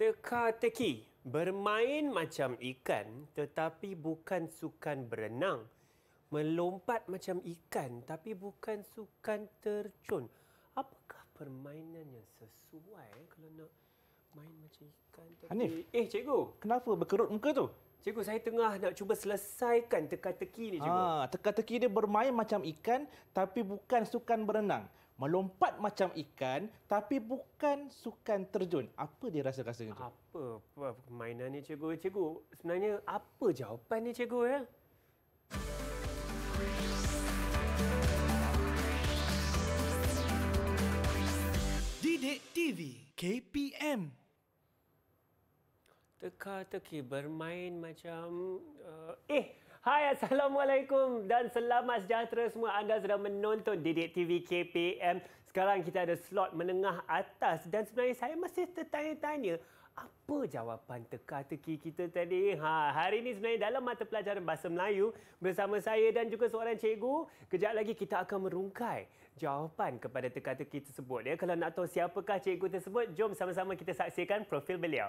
Teka-teki bermain macam ikan tetapi bukan sukan berenang. Melompat macam ikan tapi bukan sukan terjun. Apakah permainan yang sesuai kalau nak main macam ikan tapi Hanif, eh cikgu, kenapa berkerut muka tu? Cikgu, saya tengah nak cuba selesaikan teka-teki ni cikgu. Ah, teka-teki dia bermain macam ikan tapi bukan sukan berenang melompat macam ikan tapi bukan sukan terjun. Apa dia rasa rasa itu? Apa permainan ni cikgu? Cikgu, sebenarnya apa jawapan ni cikgu ya? Didik TV KPM Teka-teki bermain macam... Uh, eh, Hai, Assalamualaikum dan selamat sejahtera semua anda sedang menonton Didik TV KPM. Sekarang kita ada slot menengah atas dan sebenarnya saya masih tertanya-tanya apa jawapan teka-teki kita tadi? Ha, hari ini sebenarnya dalam mata pelajaran Bahasa Melayu bersama saya dan juga seorang cikgu, kejap lagi kita akan merungkai jawapan kepada teka-teki tersebut. Ya. Kalau nak tahu siapakah cikgu tersebut, jom sama-sama kita saksikan profil beliau.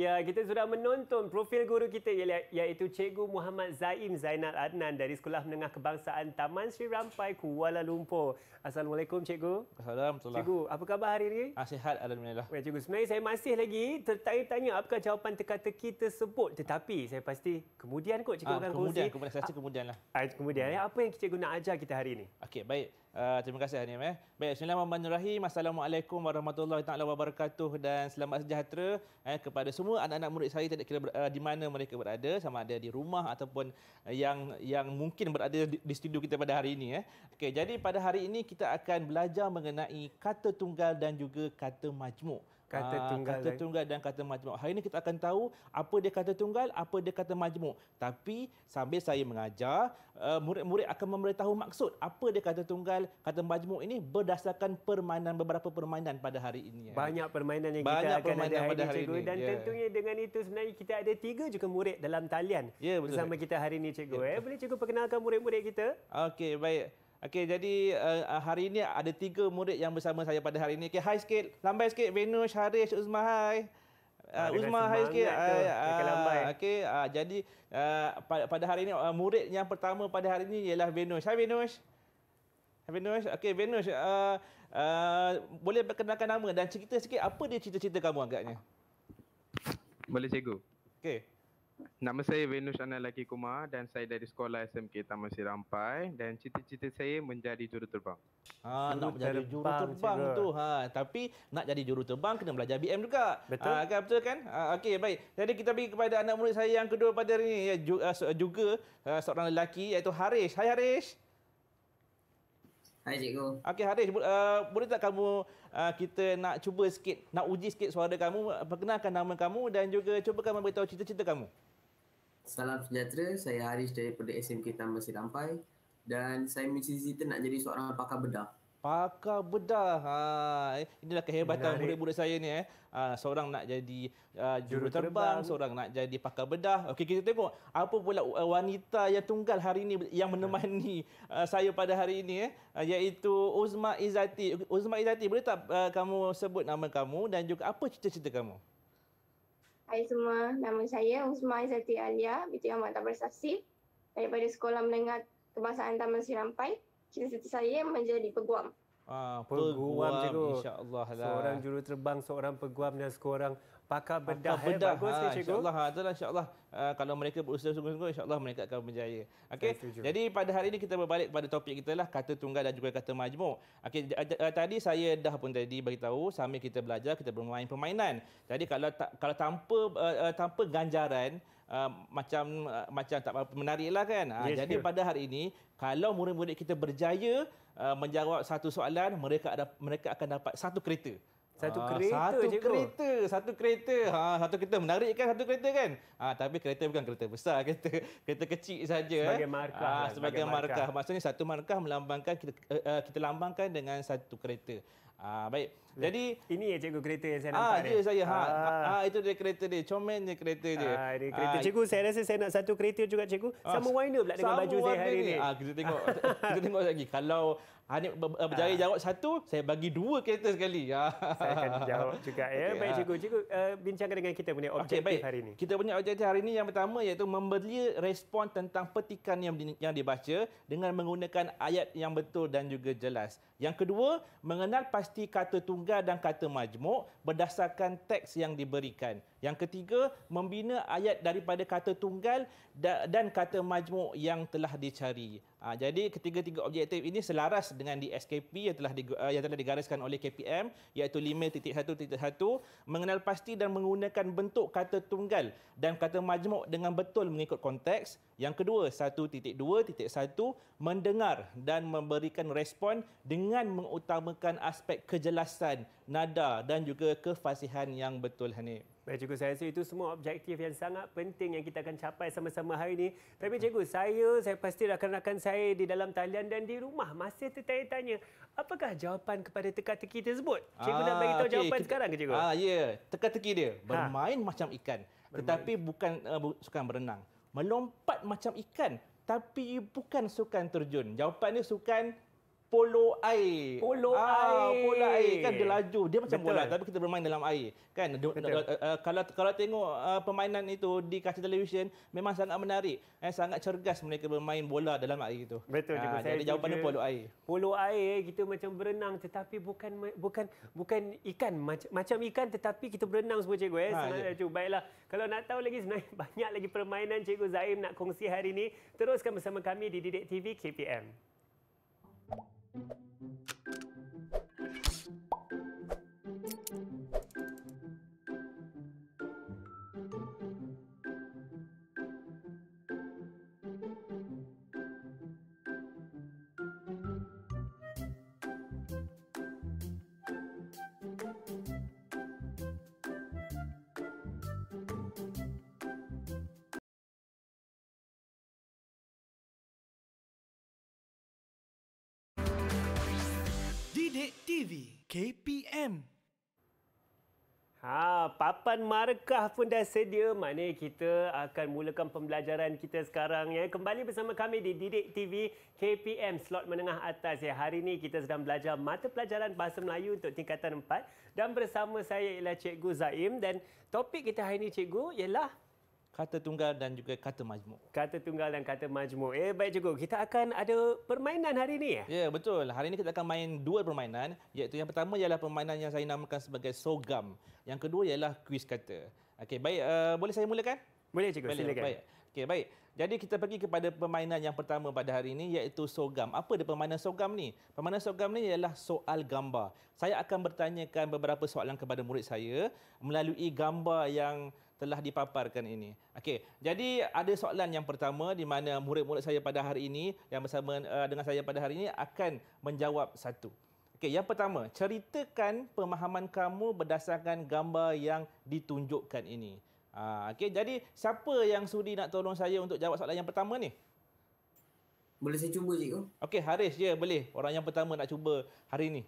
Ya, kita sudah menonton profil guru kita iaitu Cikgu Muhammad Zaim Zainal Adnan dari Sekolah Menengah Kebangsaan Taman Sri Rampai, Kuala Lumpur. Assalamualaikum Cikgu. Assalamualaikum. Cikgu, apa khabar hari ini? Ah, sihat Alhamdulillah. Ya, Cikgu, sebenarnya saya masih lagi tertanya-tanya apakah jawapan teka-teki tersebut. Tetapi saya pasti kemudian kot Cikgu ha, akan kongsi. Kemudian, kemudian. Saya rasa ah, kemudian lah. Kemudian, apa yang Cikgu nak ajar kita hari ini? Okey, baik. Uh, terima kasih Hanim eh. Baik, Bismillahirrahmanirrahim. Assalamualaikum warahmatullahi taala wabarakatuh dan selamat sejahtera eh kepada semua anak-anak murid saya tidak kira uh, di mana mereka berada sama ada di rumah ataupun ah, yang yang mungkin berada di, di studio kita pada hari ini eh. Okey, jadi pada hari ini kita akan belajar mengenai kata tunggal dan juga kata majmuk kata ah, tunggal, kata eh. tunggal dan kata majmuk. Hari ini kita akan tahu apa dia kata tunggal, apa dia kata majmuk. Tapi sambil saya mengajar, eh, murid-murid akan memberitahu maksud apa dia kata tunggal, kata majmuk ini berdasarkan permainan beberapa permainan pada hari ini. Eh. Banyak permainan yang Banyak kita akan ada pada hari cikgu. ini. Dan yeah. tentunya dengan itu sebenarnya kita ada tiga juga murid dalam talian yeah, ya, bersama kita hari ini cikgu. Yeah. Eh. Boleh cikgu perkenalkan murid-murid kita? Okey, baik. Okey, jadi uh, hari ini ada tiga murid yang bersama saya pada hari ini. Okey, hai sikit. Lambai sikit. Venus, Harish, Uzma, hai. Uh, eh, ah, Uzma, hai sikit. Hai, uh, okay, uh, jadi uh, pada, pada hari ini, uh, murid yang pertama pada hari ini ialah Venus. Hai, Venus. Hai, Venus. Okey, Venus. Uh, uh, boleh perkenalkan nama dan cerita sikit apa dia cerita-cerita kamu agaknya? Boleh, cikgu. Okey. Nama saya Venus Analaki Kumar dan saya dari sekolah SMK Taman Sirampai dan cita-cita saya menjadi juruterbang. Ha, juru nak jadi terbang, juruterbang tu. Ha, tapi nak jadi juruterbang kena belajar BM juga. Betul. Ha, kan, betul kan? Ha, Okey, baik. Jadi kita pergi kepada anak murid saya yang kedua pada hari ini. Ya, uh, juga juga uh, seorang lelaki iaitu Haris. Hai Haris. Hai cikgu. Okey Harish, uh, boleh tak kamu uh, kita nak cuba sikit, nak uji sikit suara kamu, perkenalkan nama kamu dan juga cuba kamu beritahu cerita-cerita kamu. Salam sejahtera, saya Haris daripada SMK Taman Sirampai dan saya mencita-cita nak jadi seorang pakar bedah. Pakar bedah. Ha, eh, inilah kehebatan Menarik. murid saya ni eh. Ha, seorang nak jadi uh, ha, juruterbang, seorang nak jadi pakar bedah. Okey, kita tengok apa pula uh, wanita yang tunggal hari ini yang menemani uh, saya pada hari ini eh, uh, iaitu Uzma Izati. Uzma Izati, boleh tak uh, kamu sebut nama kamu dan juga apa cerita cita kamu? Hai semua, nama saya Usma Izzati Alia, binti Ahmad Tabar Sasi daripada Sekolah Menengah Kebangsaan Taman Sirampai. Cita-cita saya menjadi peguam. Ah, peguam, peguam insyaAllah lah. Seorang juru seorang peguam dan seorang pakar bedah. Pakar bedah, eh, bedah. Ha, insyaAllah. Ah, itulah insyaAllah. Uh, kalau mereka berusaha sungguh-sungguh, insyaAllah mereka akan berjaya. Okay? Jadi pada hari ini kita berbalik pada topik kita lah, kata tunggal dan juga kata majmuk. Okay, uh, eh, tadi saya dah pun tadi beritahu, sambil kita belajar, kita bermain permainan. Jadi kalau ta kalau tanpa uh, tanpa ganjaran, Uh, macam uh, macam tak menariklah kan. Uh, yes, jadi sure. pada hari ini, kalau murid-murid kita berjaya, Uh, menjawab satu soalan mereka ada mereka akan dapat satu kereta satu ah, kereta ha, satu je kereta tu. satu kereta ha satu kereta menarik kan satu kereta kan ha tapi kereta bukan kereta besar kereta kereta kecil saja eh. sebagai markah ha, sebagai markah. markah maksudnya satu markah melambangkan kita uh, kita lambangkan dengan satu kereta Ah baik. Jadi ini ya cikgu kereta yang saya ah, nampak. Ah dia ni. saya ha. Ah. ah itu dia kereta dia. Comen dia kereta dia. Ah ini ah, kereta ah. cikgu. Saya rasa saya nak satu kereta juga cikgu. Ah. Sama warna pula dengan baju saya hari ni. Ah kita tengok kita tengok lagi. Kalau Hanif uh, berjari ah. jawab satu, saya bagi dua kereta sekali. Ha. saya akan jawab juga. Ya. Okay, baik, ha. cikgu. Cikgu, uh, eh, bincangkan dengan kita punya objektif okay, baik. hari ini. Kita punya objektif hari ini yang pertama iaitu membeli respon tentang petikan yang, yang dibaca dengan menggunakan ayat yang betul dan juga jelas. Yang kedua, mengenal pasti kata tunggal dan kata majmuk berdasarkan teks yang diberikan. Yang ketiga, membina ayat daripada kata tunggal dan kata majmuk yang telah dicari. Ha, jadi ketiga-tiga objektif ini selaras dengan di SKP eh, yang telah digariskan oleh KPM iaitu 5.1.1 mengenal pasti dan menggunakan bentuk kata tunggal dan kata majmuk dengan betul mengikut konteks. Yang kedua 1.2.1 mendengar dan memberikan respon dengan mengutamakan aspek kejelasan nada dan juga kefasihan yang betul Hanif. Dan cikgu saya rasa itu semua objektif yang sangat penting yang kita akan capai sama-sama hari ini. Tapi cikgu, saya saya pasti rakan-rakan saya di dalam talian dan di rumah masih tertanya-tanya apakah jawapan kepada teka-teki tersebut? Cikgu nak ah, bagi tahu okay, jawapan sekarang ke cikgu? Ah, ya, yeah, teka-teki dia ha. bermain ha. macam ikan bermain. tetapi bukan uh, sukan berenang. Melompat macam ikan tapi bukan sukan terjun. Jawapan dia sukan polo air. Polo ah, air. Polo air kan dia laju. Dia macam Betul. bola tapi kita bermain dalam air. Kan? Betul. Uh, uh, kalau kalau tengok uh, permainan itu di kaca televisyen memang sangat menarik. Eh, sangat cergas mereka bermain bola dalam air itu. Betul juga. Ah, jadi jawapan polo air. Polo air kita macam berenang tetapi bukan bukan bukan ikan macam, macam ikan tetapi kita berenang semua cikgu. Eh? Ha, ah, ya. eh, cikgu. Baiklah. Kalau nak tahu lagi sebenarnya banyak lagi permainan cikgu Zaim nak kongsi hari ini. Teruskan bersama kami di Didik TV KPM. you KPM. Ha, papan markah pun dah sedia. Mana kita akan mulakan pembelajaran kita sekarang ya. Kembali bersama kami di Didik TV KPM slot menengah atas ya. Hari ini kita sedang belajar mata pelajaran Bahasa Melayu untuk tingkatan 4 dan bersama saya ialah Cikgu Zaim dan topik kita hari ini Cikgu ialah kata tunggal dan juga kata majmuk. Kata tunggal dan kata majmuk. Eh baik cikgu, kita akan ada permainan hari ini ya? Ya, betul. Hari ini kita akan main dua permainan, iaitu yang pertama ialah permainan yang saya namakan sebagai sogam. Yang kedua ialah kuis kata. Okey, baik uh, boleh saya mulakan? Boleh cikgu, boleh, silakan. Baik. Okey, baik. Jadi kita pergi kepada permainan yang pertama pada hari ini iaitu sogam. Apa dia permainan sogam ni? Permainan sogam ni ialah soal gambar. Saya akan bertanyakan beberapa soalan kepada murid saya melalui gambar yang telah dipaparkan ini. Okey, jadi ada soalan yang pertama di mana murid-murid saya pada hari ini yang bersama eh, dengan saya pada hari ini akan menjawab satu. Okey, yang pertama, ceritakan pemahaman kamu berdasarkan gambar yang ditunjukkan ini. Ah, okey, jadi siapa yang sudi nak tolong saya untuk jawab soalan yang pertama ni? Boleh saya cuba cikgu? Okey, Haris, ya boleh. Orang yang pertama nak cuba hari ini.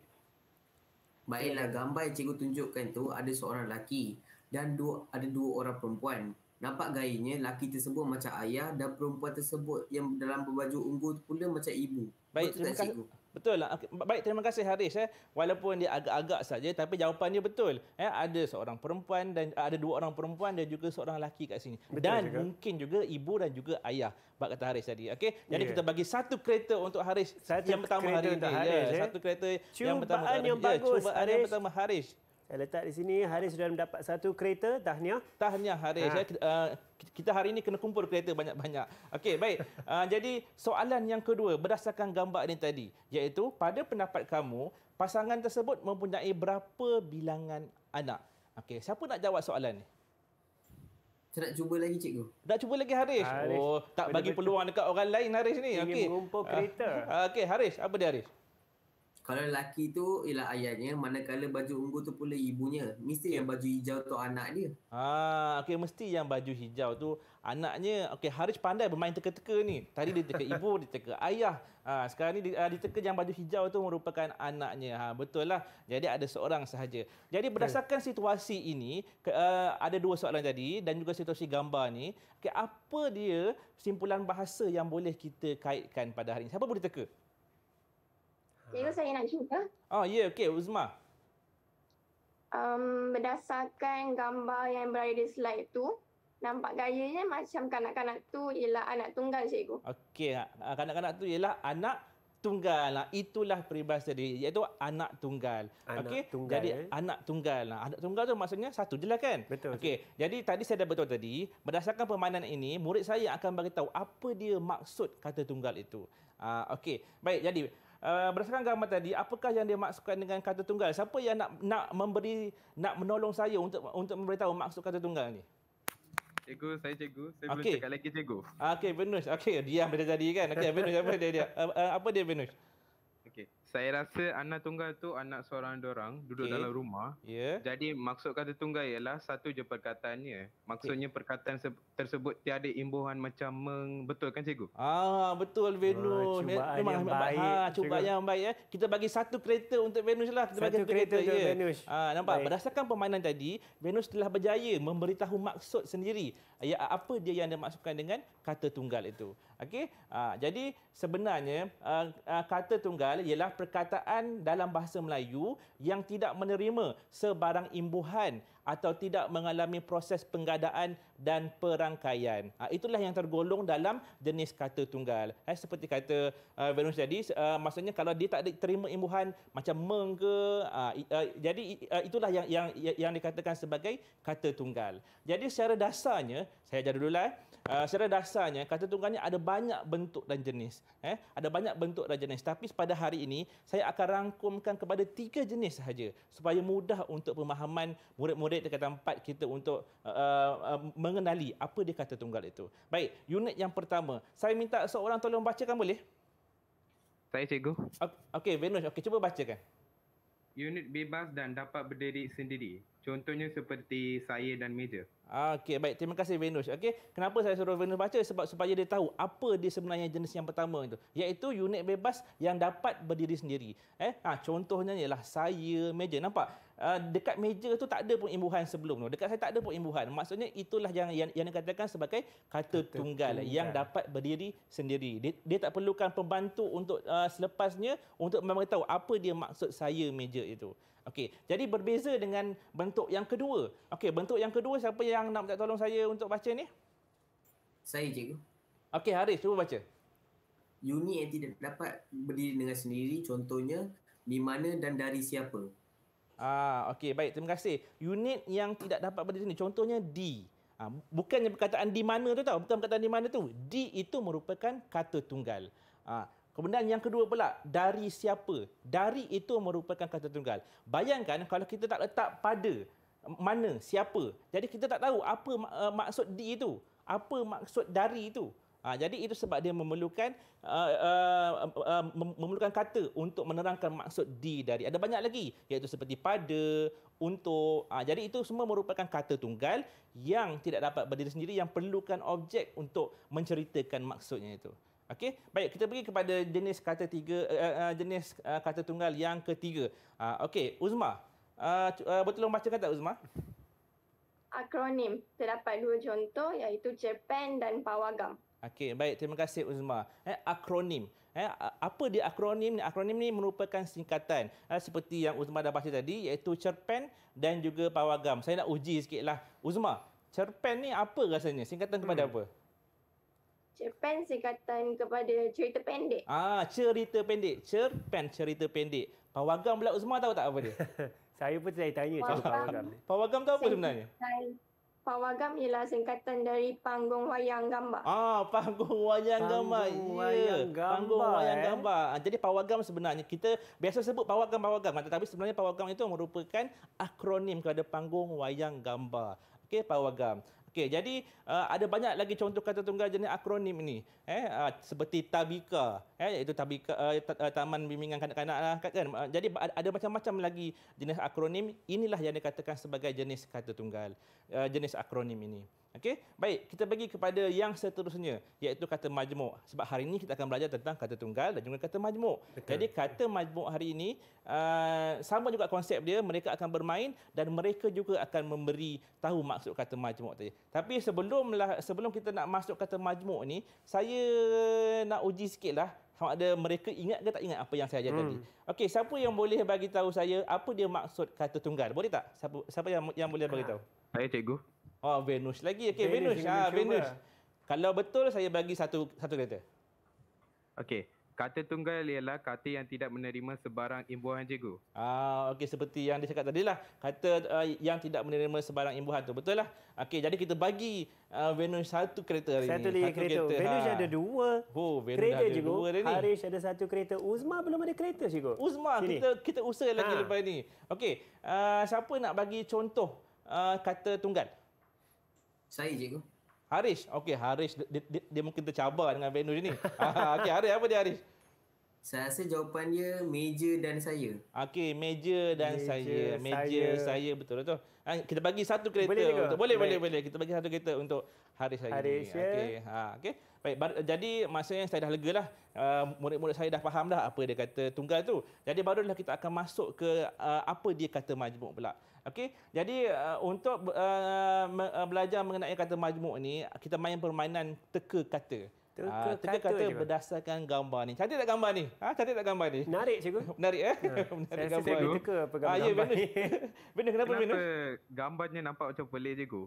Baiklah, gambar yang cikgu tunjukkan tu ada seorang lelaki dan dua, ada dua orang perempuan. Nampak gayanya laki tersebut macam ayah dan perempuan tersebut yang dalam berbaju ungu pun dia macam ibu. Baik, terima kasih. Betul lah. Baik, terima kasih Haris. Eh. Walaupun dia agak-agak saja, tapi jawapan dia betul. Eh. Ada seorang perempuan dan eh, ada dua orang perempuan dan juga seorang laki kat sini. Betul dan juga. mungkin juga ibu dan juga ayah. Bak kata Haris tadi. Okay? Jadi yeah. kita bagi satu kereta untuk Haris. Satu yang pertama hari ini. Haris, yeah. eh? Satu kereta ya, cubaan yang pertama. Yang bagus, yeah, yang pertama Haris. Eh, letak di sini Haris sudah mendapat satu kereta tahniah tahniah Haris ha. ya, kita, uh, kita hari ini kena kumpul kereta banyak-banyak okey baik uh, jadi soalan yang kedua berdasarkan gambar ini tadi iaitu pada pendapat kamu pasangan tersebut mempunyai berapa bilangan anak okey siapa nak jawab soalan ni saya nak cuba lagi cikgu. Nak cuba lagi Haris. Haris. Oh, tak bagi peluang dekat orang lain Haris ni. Okey. Ingin mengumpul ah. kereta. Ah, okey, Haris, apa dia Haris? kalau lelaki tu ialah ayahnya manakala baju ungu tu pula ibunya mesti yang baju hijau tu anak dia ah okey mesti yang baju hijau tu anaknya okey Harish pandai bermain teka-teka ni tadi dia teka ibu dia teka ayah ah sekarang ni dia, ah, dia teka yang baju hijau tu merupakan anaknya ha betul lah jadi ada seorang sahaja jadi berdasarkan okay. situasi ini ke, uh, ada dua soalan tadi dan juga situasi gambar ni okey apa dia simpulan bahasa yang boleh kita kaitkan pada hari ini siapa boleh teka Cikgu saya nak cuba. Oh, ah, ya. Yeah, okey, Uzma. Um, berdasarkan gambar yang berada di slide tu, nampak gayanya macam kanak-kanak tu ialah anak tunggal, cikgu. Okey, ah, ah, kanak-kanak tu ialah anak tunggal. lah. Itulah peribahasa dia, iaitu anak tunggal. Anak okay? Jadi, eh? anak tunggal. lah. Anak tunggal tu maksudnya satu je lah kan? Betul. Okay. Jadi, tadi saya dah betul tadi, berdasarkan permainan ini, murid saya akan beritahu apa dia maksud kata tunggal itu. Uh, Okey, baik. Jadi, Eh, berdasarkan gambar tadi, apakah yang dia maksudkan dengan kata tunggal? Siapa yang nak nak memberi nak menolong saya untuk untuk memberitahu maksud kata tunggal ni? Cikgu, saya cikgu. Saya okay. belum cakap lagi cikgu. Ah, okey, Venus. Okey, diam dia tadi kan. Okey, Venus apa dia dia? Uh, uh, apa dia Venus? saya rasa anak tunggal tu anak seorang orang duduk okay. dalam rumah. Yeah. Jadi maksud kata tunggal ialah satu je perkataannya. Maksudnya okay. perkataan tersebut tiada imbuhan macam meng betul kan cikgu? Ah betul Venus. Oh, cuba eh, yang memang baik. Ha, ah, cuba yang baik eh. Kita bagi satu kereta untuk Venus lah. Kita satu bagi satu kereta, untuk yeah. Venus. Ah nampak baik. berdasarkan permainan tadi Venus telah berjaya memberitahu maksud sendiri ya, apa dia yang dimaksudkan dengan kata tunggal itu. Okey, ha, jadi sebenarnya uh, uh, kata tunggal ialah perkataan dalam bahasa Melayu yang tidak menerima sebarang imbuhan atau tidak mengalami proses penggadaan dan perangkaian. Ha, itulah yang tergolong dalam jenis kata tunggal. Ha, seperti kata uh, Venus tadi, uh, maksudnya kalau dia tak terima imbuhan macam meng ke, uh, uh, jadi uh, itulah yang, yang yang dikatakan sebagai kata tunggal. Jadi secara dasarnya, saya ajar dulu lah, uh, secara dasarnya kata tunggalnya ada banyak bentuk dan jenis. Eh? Ada banyak bentuk dan jenis. Tapi pada hari ini, saya akan rangkumkan kepada tiga jenis sahaja supaya mudah untuk pemahaman murid-murid dekat tempat kita untuk uh, uh, mengenali apa dia kata tunggal itu. Baik, unit yang pertama. Saya minta seorang tolong bacakan boleh? Saya cikgu. Okey, Venus. Okey, cuba bacakan. Unit bebas dan dapat berdiri sendiri. Contohnya seperti saya dan meja. Okey, baik. Terima kasih Venus. Okey, kenapa saya suruh Venus baca? Sebab supaya dia tahu apa dia sebenarnya jenis yang pertama itu. Iaitu unit bebas yang dapat berdiri sendiri. Eh, ha, contohnya ialah saya, meja. Nampak? Ah, dekat meja tu tak ada pun imbuhan sebelum tu. Dekat saya tak ada pun imbuhan. Maksudnya itulah yang yang, yang dikatakan sebagai kata, tunggal, tunggal yang dapat berdiri sendiri. Dia, dia tak perlukan pembantu untuk uh, selepasnya untuk tahu apa dia maksud saya meja itu. Okey, jadi berbeza dengan bentuk yang kedua. Okey, bentuk yang kedua siapa yang nak minta tolong saya untuk baca ni? Saya je. Okey, Haris cuba baca. Unit yang dapat berdiri dengan sendiri contohnya di mana dan dari siapa? Ah, okey, baik. Terima kasih. Unit yang tidak dapat berdiri sendiri. Contohnya D. Ah, bukannya perkataan di mana tu tau. Bukan perkataan di mana tu. D itu merupakan kata tunggal. Ah, kemudian yang kedua pula, dari siapa? Dari itu merupakan kata tunggal. Bayangkan kalau kita tak letak pada mana, siapa. Jadi kita tak tahu apa eh, maksud di itu. Apa maksud dari itu. Ha, jadi itu sebab dia memerlukan uh, uh, uh, memerlukan kata untuk menerangkan maksud di dari. Ada banyak lagi iaitu seperti pada, untuk. Ha, jadi itu semua merupakan kata tunggal yang tidak dapat berdiri sendiri yang perlukan objek untuk menceritakan maksudnya itu. Okey, baik kita pergi kepada jenis kata tiga uh, uh, jenis uh, kata tunggal yang ketiga. Uh, Okey, Uzma. Uh, ha, uh, betul tolong baca kata Uzma? Akronim terdapat dua contoh iaitu Japan dan Pawagam. Okey, baik. Terima kasih Uzma. Eh, akronim. Eh, apa dia akronim? Akronim ni merupakan singkatan. Eh, seperti yang Uzma dah baca tadi, iaitu cerpen dan juga pawagam. Saya nak uji sikit lah. Uzma, cerpen ni apa rasanya? Singkatan kepada hmm. apa? Cerpen singkatan kepada cerita pendek. Ah, cerita pendek. Cerpen cerita pendek. Pawagam pula Uzma tahu tak apa dia? saya pun saya tanya pawagam. Pawagam, pawagam apa sebenarnya? Saya Pawagam ialah singkatan dari panggung wayang gambar. Ah, panggung wayang panggung gambar. Ya, wayang gambar. Panggung wayang eh? gambar. Ah, jadi pawagam sebenarnya kita biasa sebut pawagam pawagam tetapi sebenarnya pawagam itu merupakan akronim kepada panggung wayang gambar. Okey, pawagam. Okey, jadi uh, ada banyak lagi contoh kata tunggal jenis akronim ini. Eh, uh, seperti Tabika, eh, iaitu Tabika uh, eh, eh, Taman Bimbingan Kanak-Kanak. Lah, kan? Uh, jadi ada macam-macam lagi jenis akronim. Inilah yang dikatakan sebagai jenis kata tunggal, uh, jenis akronim ini. Okey, baik kita bagi kepada yang seterusnya iaitu kata majmuk. Sebab hari ini kita akan belajar tentang kata tunggal dan juga kata majmuk. Betul. Jadi kata majmuk hari ini uh, sama juga konsep dia mereka akan bermain dan mereka juga akan memberi tahu maksud kata majmuk tadi. Tapi sebelum lah, sebelum kita nak masuk kata majmuk ni saya nak uji sikitlah sama ada mereka ingat ke tak ingat apa yang saya ajar hmm. tadi. Okey, siapa yang boleh bagi tahu saya apa dia maksud kata tunggal? Boleh tak? Siapa siapa yang yang boleh bagi tahu? Saya cikgu. Oh Venus lagi. Okey Venus. Venus. Ah Venus. Lah. Kalau betul saya bagi satu satu kereta. Okey. Kata tunggal ialah kata yang tidak menerima sebarang imbuhan cikgu. Ah okey seperti yang dia cakap tadilah. Kata uh, yang tidak menerima sebarang imbuhan tu betul lah. Okey jadi kita bagi uh, Venus satu kereta hari satu ini. Satu kereta. kereta. Venus ha. ada ah. dua. Oh Venus kereta ada cikgu. dua hari ini. ada satu kereta. Uzma belum ada kereta cikgu. Uzma Sini. kita kita usah lagi ha. lepas ni. Okey uh, siapa nak bagi contoh uh, kata tunggal? Saya cikgu. Harish. Okey, Harish dia, dia, dia mungkin tercabar dengan venue ni. Ah, okey, Haris apa dia Haris? Saya rasa jawapannya meja dan saya. Okey, meja dan meja, saya. Meja saya, saya betul tu. Ah, kita bagi satu kereta boleh untuk, boleh, boleh boleh boleh kita bagi satu kereta untuk Harish hari Harish, ni. Ya. Okey. Yeah. Ha okey. Baik, bar, jadi masanya saya dah lega lah, ah, murid-murid saya dah faham dah apa dia kata tunggal tu. Jadi barulah kita akan masuk ke uh, apa dia kata majmuk pula. Okey, jadi uh, untuk uh, uh, belajar mengenai kata majmuk ni, kita main permainan teka kata. Teka, ha, teka kata, kata berdasarkan gambar ni. Cantik tak gambar ni? Ha, cantik tak gambar ni? Menarik cikgu. Menarik eh? Ha, Menarik saya gambar. Saya teka apa gambar, ha, ya, gambar ni. Benda kenapa Benda? gambarnya nampak macam pelik cikgu?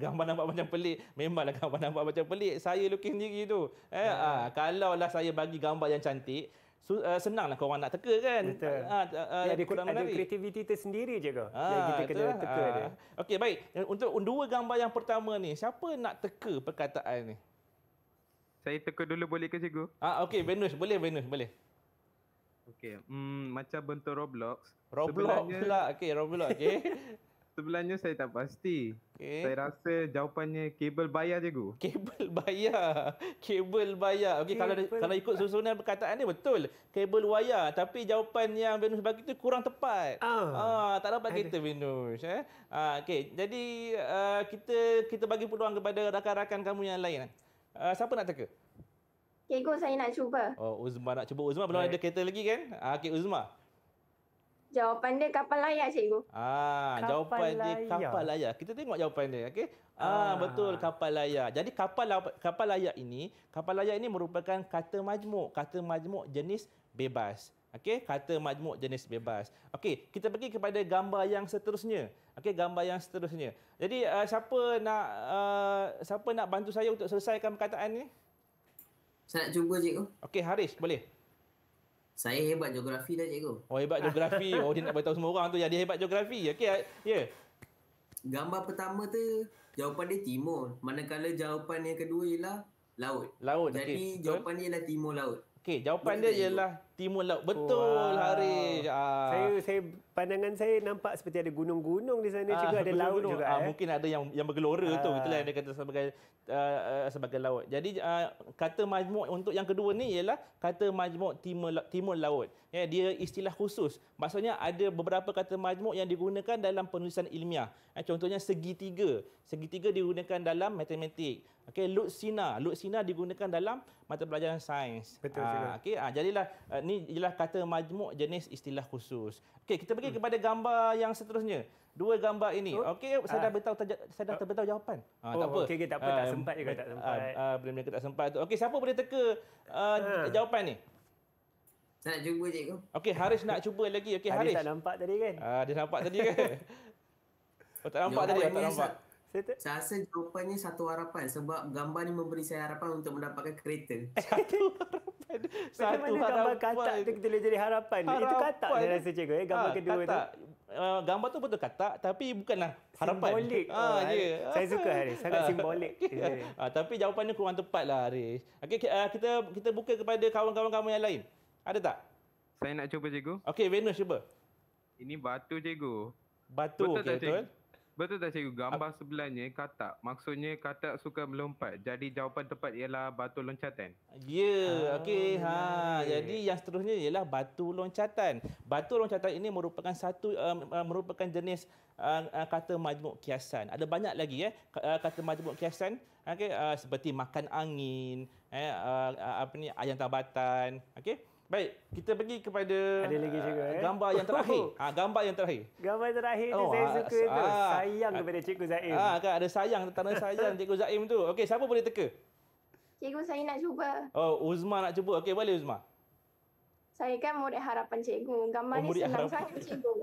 gambar nampak macam pelik. Memanglah gambar nampak macam pelik. Saya lukis sendiri tu. Eh, ha. ha, ah, kalau lah saya bagi gambar yang cantik, Uh, senanglah kau orang nak teka kan betul ha, ha, ha, ada kreativiti tersendiri je kau ha, yang kita kena lah. teka ha. dia ah. okey baik eh, untuk dua gambar yang pertama ni siapa nak teka perkataan ni saya teka dulu boleh ke cikgu ah ha, okey venus boleh venus boleh okey hmm, macam bentuk roblox roblox pula okey roblox okey sebenarnya saya tak pasti. Okay. Saya rasa jawapannya kabel bayar je, Gu. Kabel bayar. Kabel bayar. Okey, kalau kalau ikut susunan perkataan dia betul. Kabel wayar. Tapi jawapan yang Venus bagi tu kurang tepat. Ah, ah tak dapat kita Venus. Eh? Ah, Okey, jadi uh, kita kita bagi peluang kepada rakan-rakan kamu yang lain. Uh, siapa nak teka? Okay, saya nak cuba. Oh, Uzma nak cuba. Uzma belum okay. ada kereta lagi kan? Ah, okay, Uzma. Jawapan dia kapal layar cikgu. Ah, kapal jawapan layak. dia kapal layar. Kita tengok jawapan dia, okey. Ah, ah, betul kapal layar. Jadi kapal kapal layar ini, kapal layar ini merupakan kata majmuk, kata majmuk jenis bebas. Okey, kata majmuk jenis bebas. Okey, kita pergi kepada gambar yang seterusnya. Okey, gambar yang seterusnya. Jadi uh, siapa nak uh, siapa nak bantu saya untuk selesaikan perkataan ini? Saya nak cuba cikgu. Okey, Haris boleh. Saya hebat geografi dah cikgu. Oh hebat geografi. Oh dia nak beritahu semua orang tu yang dia hebat geografi. Okey. Ya. Yeah. Gambar pertama tu jawapan dia timur. Manakala jawapan yang kedua ialah laut. Laut. Jadi okay. jawapan dia ialah timur laut. Okey, jawapan dia ialah timur laut. Oh, Betul wow. hari. Ah. Saya saya pandangan saya nampak seperti ada gunung-gunung di sana ah, juga ada laut juga. Ah, eh. Mungkin ada yang yang bergelora ah. tu. Itulah yang dia kata sebagai uh, sebagai laut. Jadi uh, kata majmuk untuk yang kedua ni ialah kata majmuk timur timur laut. Ya, dia istilah khusus. Maksudnya ada beberapa kata majmuk yang digunakan dalam penulisan ilmiah. Eh, contohnya segitiga. Segitiga digunakan dalam matematik. Okay lutsina. Lutsina digunakan dalam mata pelajaran sains. Betul. Ah, Okay ah, jadilah uh, ini ialah kata majmuk jenis istilah khusus. Okey, kita pergi hmm. kepada gambar yang seterusnya. Dua gambar ini. So, Okey, saya, uh, dah beritahu saya dah terbetau ah. jawapan. Uh, oh, tak apa. Oh, okey, okay, tak apa, uh, tak sempat juga tak sempat. Ah, uh, uh, tak sempat tu. Okey, siapa boleh teka uh, uh. jawapan ni? Saya nak cuba cikgu. Okey, Haris nak cuba lagi. Okey, Haris. Haris tak nampak tadi kan? Ah, dia nampak tadi Kan? oh, tak nampak tadi, tak nampak. Saya... Saya, saya rasa jawapannya satu harapan sebab gambar ni memberi saya harapan untuk mendapatkan kereta. Satu harapan. satu harapan. gambar katak tu boleh jadi harapan? harapan. Itu katak saya rasa cikgu ya, gambar ha, kedua katak. tu. Uh, ah, gambar tu betul kata tapi bukanlah harapan. Simbolik. Ha, oh, yeah. Ya. Saya suka hari sangat simbolik. Okay. Ya. Uh, tapi jawapannya kurang tepat lah hari. Okay uh, kita kita buka kepada kawan-kawan kamu yang lain. Ada tak? Saya nak cuba cikgu. Okey Venus cuba. Ini batu cikgu. Batu betul okay, tak, cikgu? betul. Betul tak cikgu? Gambar sebelahnya katak. Maksudnya katak suka melompat. Jadi jawapan tepat ialah batu loncatan. Ya, yeah, okey. Oh, ha. Yeah. Jadi yang seterusnya ialah batu loncatan. Batu loncatan ini merupakan satu uh, merupakan jenis um, uh, kata majmuk kiasan. Ada banyak lagi eh uh, kata majmuk kiasan. Okey, uh, seperti makan angin, eh uh, uh apa ni ayam tabatan, okey? Baik, kita pergi kepada lagi uh, eh? gambar eh? yang terakhir. Ha, gambar yang terakhir. Gambar yang terakhir ni oh, saya ha, suka ha, tu. Ha. Sayang ha, kepada Cikgu Zaim. Ha, kan ada sayang, tanda sayang Cikgu Zaim tu. Okey, siapa boleh teka? Cikgu, saya nak cuba. Oh, Uzma nak cuba. Okey, boleh Uzma. Saya kan murid harapan Cikgu. Gambar oh, ni senang harapan. sangat Cikgu.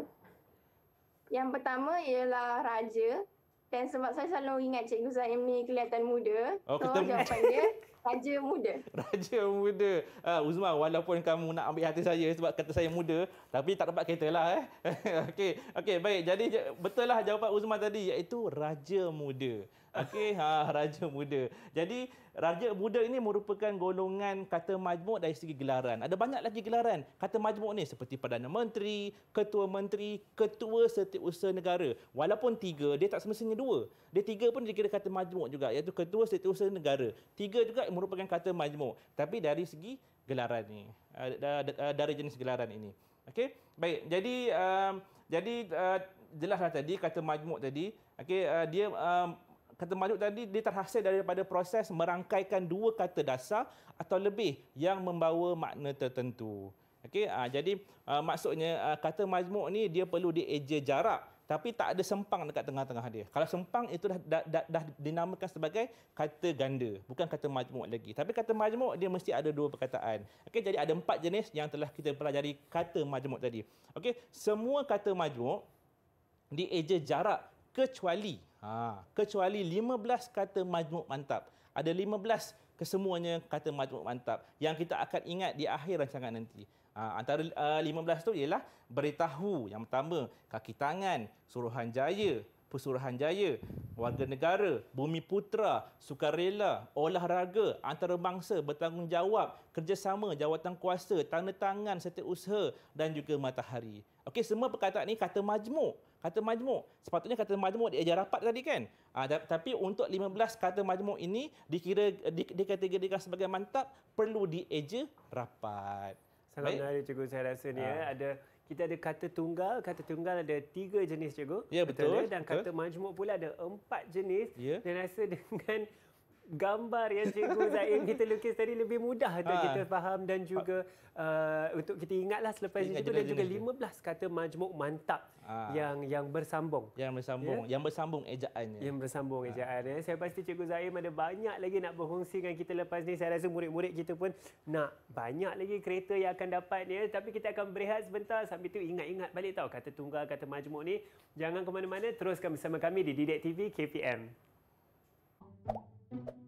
Yang pertama ialah Raja. Dan sebab saya selalu ingat Cikgu Zaim ni kelihatan muda. Oh, so, jawapan dia. Raja muda. Raja muda. Uh, Uzman, walaupun kamu nak ambil hati saya sebab kata saya muda, tapi tak dapat kereta lah. Eh. okay. okay, baik. Jadi betul lah jawapan Uzma tadi iaitu Raja muda. Okey, ha, Raja Muda. Jadi, Raja Muda ini merupakan golongan kata majmuk dari segi gelaran. Ada banyak lagi gelaran kata majmuk ni seperti Perdana Menteri, Ketua Menteri, Ketua Setiausaha Negara. Walaupun tiga, dia tak semestinya dua. Dia tiga pun dia kira kata majmuk juga, iaitu Ketua Setiausaha Negara. Tiga juga merupakan kata majmuk. Tapi dari segi gelaran ini, ah, ah, dari jenis gelaran ini. Okey, baik. Jadi, um, jadi uh, jelaslah tadi kata majmuk tadi. Okey, uh, dia um, kata maju tadi dia terhasil daripada proses merangkaikan dua kata dasar atau lebih yang membawa makna tertentu. Okey, uh, jadi uh, maksudnya uh, kata majmuk ni dia perlu dieja jarak tapi tak ada sempang dekat tengah-tengah dia. Kalau sempang itu dah, dah, dah, dah dinamakan sebagai kata ganda, bukan kata majmuk lagi. Tapi kata majmuk dia mesti ada dua perkataan. Okey, jadi ada empat jenis yang telah kita pelajari kata majmuk tadi. Okey, semua kata majmuk dieja jarak kecuali Ha, kecuali 15 kata majmuk mantap. Ada 15 kesemuanya kata majmuk mantap yang kita akan ingat di akhir rancangan nanti. Ha, antara uh, 15 tu ialah beritahu yang pertama kaki tangan suruhan jaya pesuruhan jaya, warga negara, bumi putra, sukarela, olahraga, antarabangsa, bertanggungjawab, kerjasama, jawatan kuasa, tanda tangan, setiap usaha dan juga matahari. Okey, semua perkataan ini kata majmuk kata majmuk. Sepatutnya kata majmuk dia rapat tadi kan. Ha, tapi untuk 15 kata majmuk ini dikira dikategorikan sebagai mantap perlu dieja rapat. Salam dari cikgu saya rasa ni ha. eh, ada kita ada kata tunggal, kata tunggal ada tiga jenis cikgu. Ya betul. betul eh? dan kata majmuk pula ada empat jenis. Ya. Dan rasa dengan gambar yang Cikgu Zain kita lukis tadi lebih mudah untuk ha. kita faham dan juga ha. uh, untuk kita ingatlah selepas ingat itu dan juga jenis. 15 kata majmuk mantap ha. yang yang bersambung. Yang bersambung, ya? yang bersambung ejaannya. Yang bersambung ha. ejaannya. Saya pasti Cikgu Zain ada banyak lagi nak berkongsi dengan kita lepas ni. Saya rasa murid-murid kita pun nak banyak lagi kereta yang akan dapat ya. Tapi kita akan berehat sebentar sambil tu ingat-ingat balik tahu kata tunggal kata majmuk ni. Jangan ke mana-mana teruskan bersama kami di Didik TV KPM. Thank you. you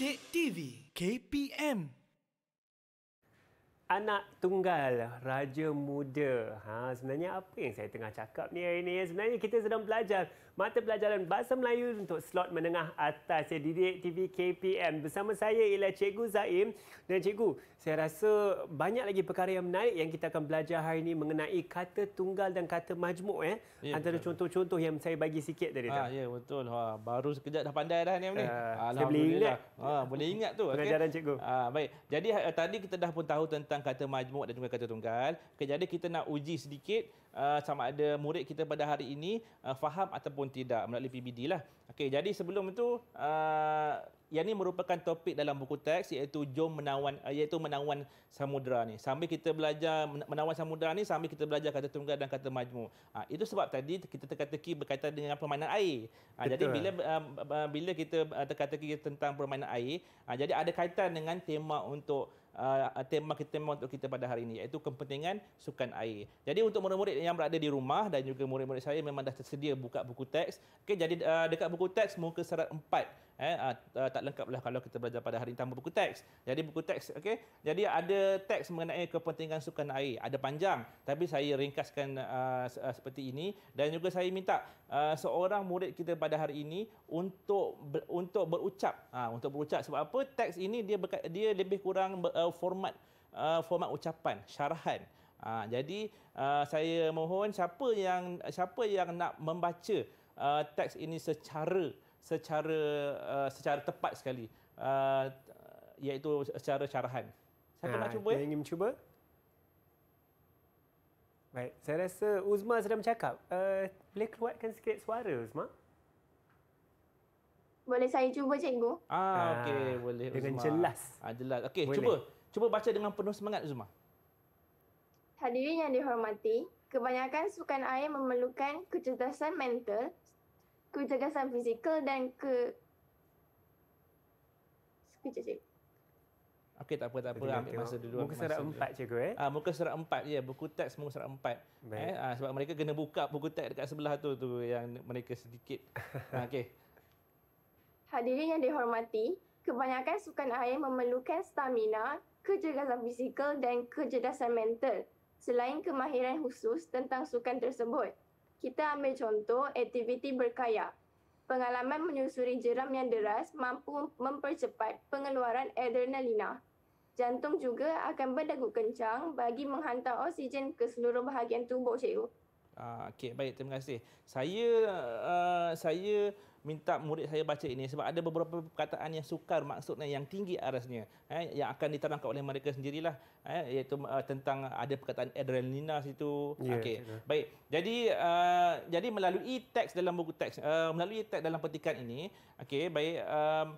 Bilik TV KPM Anak tunggal, raja muda. Ha, sebenarnya apa yang saya tengah cakap ni hari ni? Sebenarnya kita sedang belajar mata pelajaran Bahasa Melayu untuk slot menengah atas ya, didik TV KPM. Bersama saya ialah Cikgu Zaim. Dan Cikgu, saya rasa banyak lagi perkara yang menarik yang kita akan belajar hari ini mengenai kata tunggal dan kata majmuk. Eh. Ya, Antara contoh-contoh yang saya bagi sikit tadi. Ha, ah, tak? Ya, betul. Ha, baru sekejap dah pandai dah ni. Uh, saya boleh ingat. Ha, boleh ingat tu. Pelajaran okay. Cikgu. Ha, baik. Jadi, ha, tadi kita dah pun tahu tentang kata majmuk dan juga kata tunggal. Okay, jadi, kita nak uji sedikit uh, sama ada murid kita pada hari ini uh, faham ataupun tidak melalui PBD lah. Okey, jadi sebelum itu uh, yang ini merupakan topik dalam buku teks iaitu jom menawan uh, iaitu menawan samudra ni. Sambil kita belajar menawan samudra ni sambil kita belajar kata tunggal dan kata majmu. Uh, itu sebab tadi kita teka-teki berkaitan dengan permainan air. Uh, jadi bila uh, bila kita uh, teka-teki tentang permainan air, uh, jadi ada kaitan dengan tema untuk Uh, uh, tema kita untuk kita pada hari ini iaitu kepentingan sukan air. Jadi untuk murid-murid yang berada di rumah dan juga murid-murid saya memang dah tersedia buka buku teks. Okey jadi uh, dekat buku teks muka serat 4 eh uh, uh tak lengkaplah kalau kita belajar pada hari ini tanpa buku teks. Jadi buku teks okey. Jadi ada teks mengenai kepentingan sukan air. Ada panjang tapi saya ringkaskan uh, uh, seperti ini dan juga saya minta uh, seorang murid kita pada hari ini untuk ber, untuk berucap. Uh, untuk berucap sebab apa? Teks ini dia dia lebih kurang uh, uh, format uh, format ucapan syarahan uh, jadi uh, saya mohon siapa yang siapa yang nak membaca uh, teks ini secara secara uh, secara tepat sekali uh, iaitu secara syarahan siapa ha, nak ah, cuba eh? yang ingin mencuba Baik, saya rasa Uzma sedang bercakap. Uh, boleh keluarkan sikit suara, Uzma? Boleh saya cuba cikgu? Ah, ah okey, boleh. Dengan Uzma. jelas. Ah, jelas. Okey, cuba. Cuba baca dengan penuh semangat Uzma. Hadirin yang dihormati, kebanyakan sukan air memerlukan kecerdasan mental, kecerdasan fizikal dan ke Sekejap, cikgu. Okey tak apa tak apa ambil masa dulu. Muka surat 4 cikgu eh. Ah muka surat 4 ya yeah. buku teks muka surat 4. Eh ah, sebab mereka kena buka buku teks dekat sebelah tu tu yang mereka sedikit. Ah, okey hadirin yang dihormati, kebanyakan sukan air memerlukan stamina, kecerdasan fizikal dan kecerdasan mental selain kemahiran khusus tentang sukan tersebut. Kita ambil contoh aktiviti berkaya. Pengalaman menyusuri jeram yang deras mampu mempercepat pengeluaran adrenalina. Jantung juga akan berdegup kencang bagi menghantar oksigen ke seluruh bahagian tubuh cikgu. Ah, okay, baik. Terima kasih. Saya, uh, saya minta murid saya baca ini sebab ada beberapa perkataan yang sukar maksudnya yang tinggi arasnya eh, yang akan diterangkan oleh mereka sendirilah eh, iaitu uh, tentang ada perkataan adrenalina situ yeah, okey yeah. baik jadi uh, jadi melalui teks dalam buku teks uh, melalui teks dalam petikan ini okey baik um,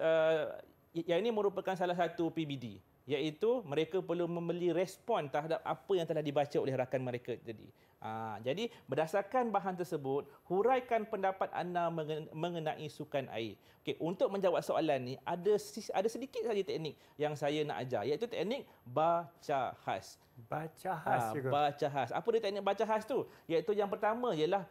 uh, yang ini merupakan salah satu PBD iaitu mereka perlu membeli respon terhadap apa yang telah dibaca oleh rakan mereka Jadi Aa, ha, jadi berdasarkan bahan tersebut, huraikan pendapat anda mengenai sukan air. Okay, untuk menjawab soalan ni ada ada sedikit saja teknik yang saya nak ajar iaitu teknik baca khas. Baca ha, khas juga. Baca khas. Apa dia teknik baca khas tu? Iaitu yang pertama ialah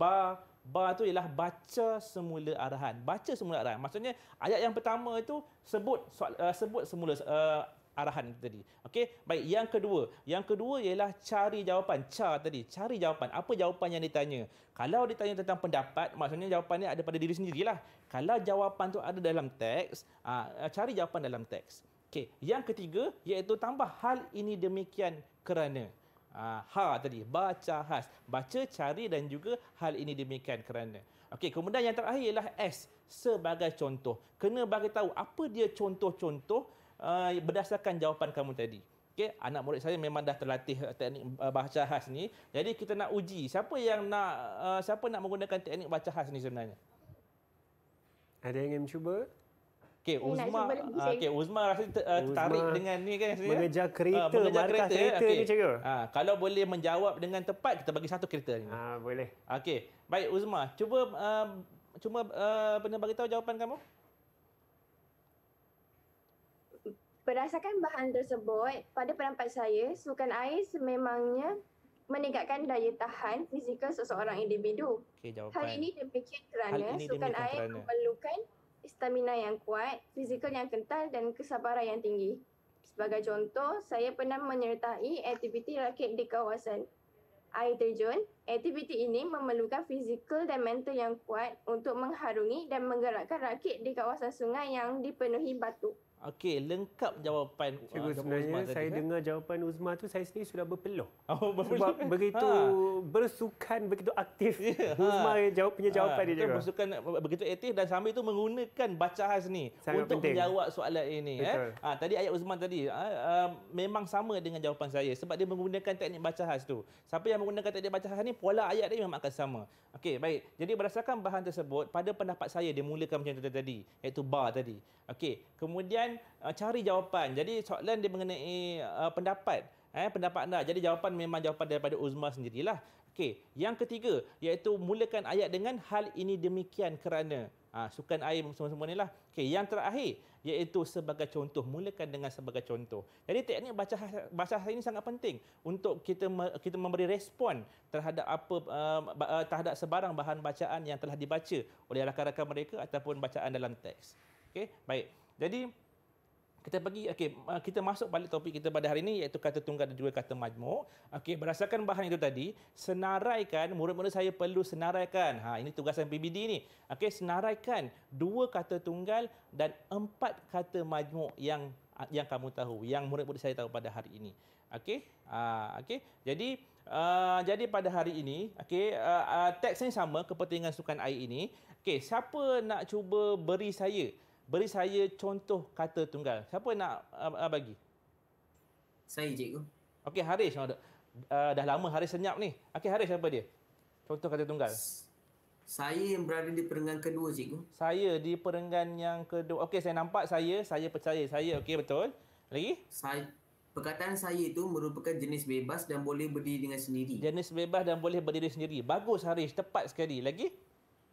ba ba tu ialah baca semula arahan. Baca semula arahan. Maksudnya ayat yang pertama itu sebut soal, uh, sebut semula uh, arahan tadi. Okey, baik yang kedua. Yang kedua ialah cari jawapan. Car tadi, cari jawapan. Apa jawapan yang ditanya? Kalau ditanya tentang pendapat, maksudnya jawapannya ada pada diri sendiri lah. Kalau jawapan tu ada dalam teks, ah, ah, cari jawapan dalam teks. Okey, yang ketiga iaitu tambah hal ini demikian kerana ha tadi baca has, baca cari dan juga hal ini demikian kerana okey kemudian yang terakhir ialah s sebagai contoh kena bagi tahu apa dia contoh-contoh Ah, berdasarkan jawapan kamu tadi. Okey, anak murid saya memang dah terlatih eh, teknik ah, baca khas ni. Jadi kita nak uji siapa yang nak ah, siapa nak menggunakan teknik baca khas ni sebenarnya. Ada yang ingin cuba? Okey, Uzma. Okey, Uzma rasa tertarik dengan ni kan saya. Mengejar kereta, uh, mengejar kereta, kereta okay. ni cikgu. uh, kalau boleh menjawab dengan tepat kita bagi satu kereta ni. Ha, uh, boleh. Okey. Baik Uzma, cuba uh, cuma uh, benda bagi tahu jawapan kamu. berdasarkan bahan tersebut, pada pendapat saya, sukan air sememangnya meningkatkan daya tahan fizikal seseorang individu. Okay, Hal ini demikian kerana ini sukan demikian air kerana. memerlukan stamina yang kuat, fizikal yang kental dan kesabaran yang tinggi. Sebagai contoh, saya pernah menyertai aktiviti rakit di kawasan air terjun. Aktiviti ini memerlukan fizikal dan mental yang kuat untuk mengharungi dan menggerakkan rakit di kawasan sungai yang dipenuhi batu. Okey, lengkap jawapan Cikgu uh, ah, sebenarnya Uzma saya tadi, eh? dengar kan? jawapan Uzma tu saya sendiri sudah berpeluh. Oh, berpeluh. Sebab begitu ha. bersukan begitu aktif. Yeah. Uzma ha. jawab punya jawapan ha. dia. Betul, juga. bersukan begitu aktif dan sambil itu menggunakan bacaan ni Sangat untuk penting. menjawab soalan ini eh. Ha, tadi ayat Uzma tadi ha, uh, memang sama dengan jawapan saya sebab dia menggunakan teknik bacaan tu. Siapa yang menggunakan teknik bacaan ni pola ayat dia memang akan sama. Okey, baik. Jadi berdasarkan bahan tersebut pada pendapat saya dia mulakan macam tadi iaitu bar tadi. Okey, kemudian dan uh, ah, cari jawapan. Jadi soalan dia mengenai uh, pendapat. Eh, pendapat anda. Jadi jawapan memang jawapan daripada Uzma sendirilah. Okey, yang ketiga iaitu mulakan ayat dengan hal ini demikian kerana ha, sukan air semua-semua ni lah. Okey, yang terakhir iaitu sebagai contoh mulakan dengan sebagai contoh. Jadi teknik baca bahasa hari ini sangat penting untuk kita kita memberi respon terhadap apa uh, terhadap sebarang bahan bacaan yang telah dibaca oleh rakan-rakan mereka ataupun bacaan dalam teks. Okey, baik. Jadi kita pergi okey kita masuk balik topik kita pada hari ini iaitu kata tunggal dan juga kata majmuk okey berdasarkan bahan itu tadi senaraikan murid-murid saya perlu senaraikan ha ini tugasan PBD ni okey senaraikan dua kata tunggal dan empat kata majmuk yang yang kamu tahu yang murid-murid saya tahu pada hari ini okey ha okey jadi uh, jadi pada hari ini okay, uh, uh, teks ni sama kepentingan sukan air ini Okay, siapa nak cuba beri saya beri saya contoh kata tunggal. Siapa nak uh, uh, bagi? Saya, cikgu. Okey, Haris. Uh, dah lama Haris senyap ni. Okey, Haris siapa dia? Contoh kata tunggal. Saya yang berada di perenggan kedua, cikgu. Saya di perenggan yang kedua. Okey, saya nampak saya. Saya percaya saya. Okey, betul. Lagi? Saya. Perkataan saya itu merupakan jenis bebas dan boleh berdiri dengan sendiri. Jenis bebas dan boleh berdiri sendiri. Bagus Haris, tepat sekali. Lagi?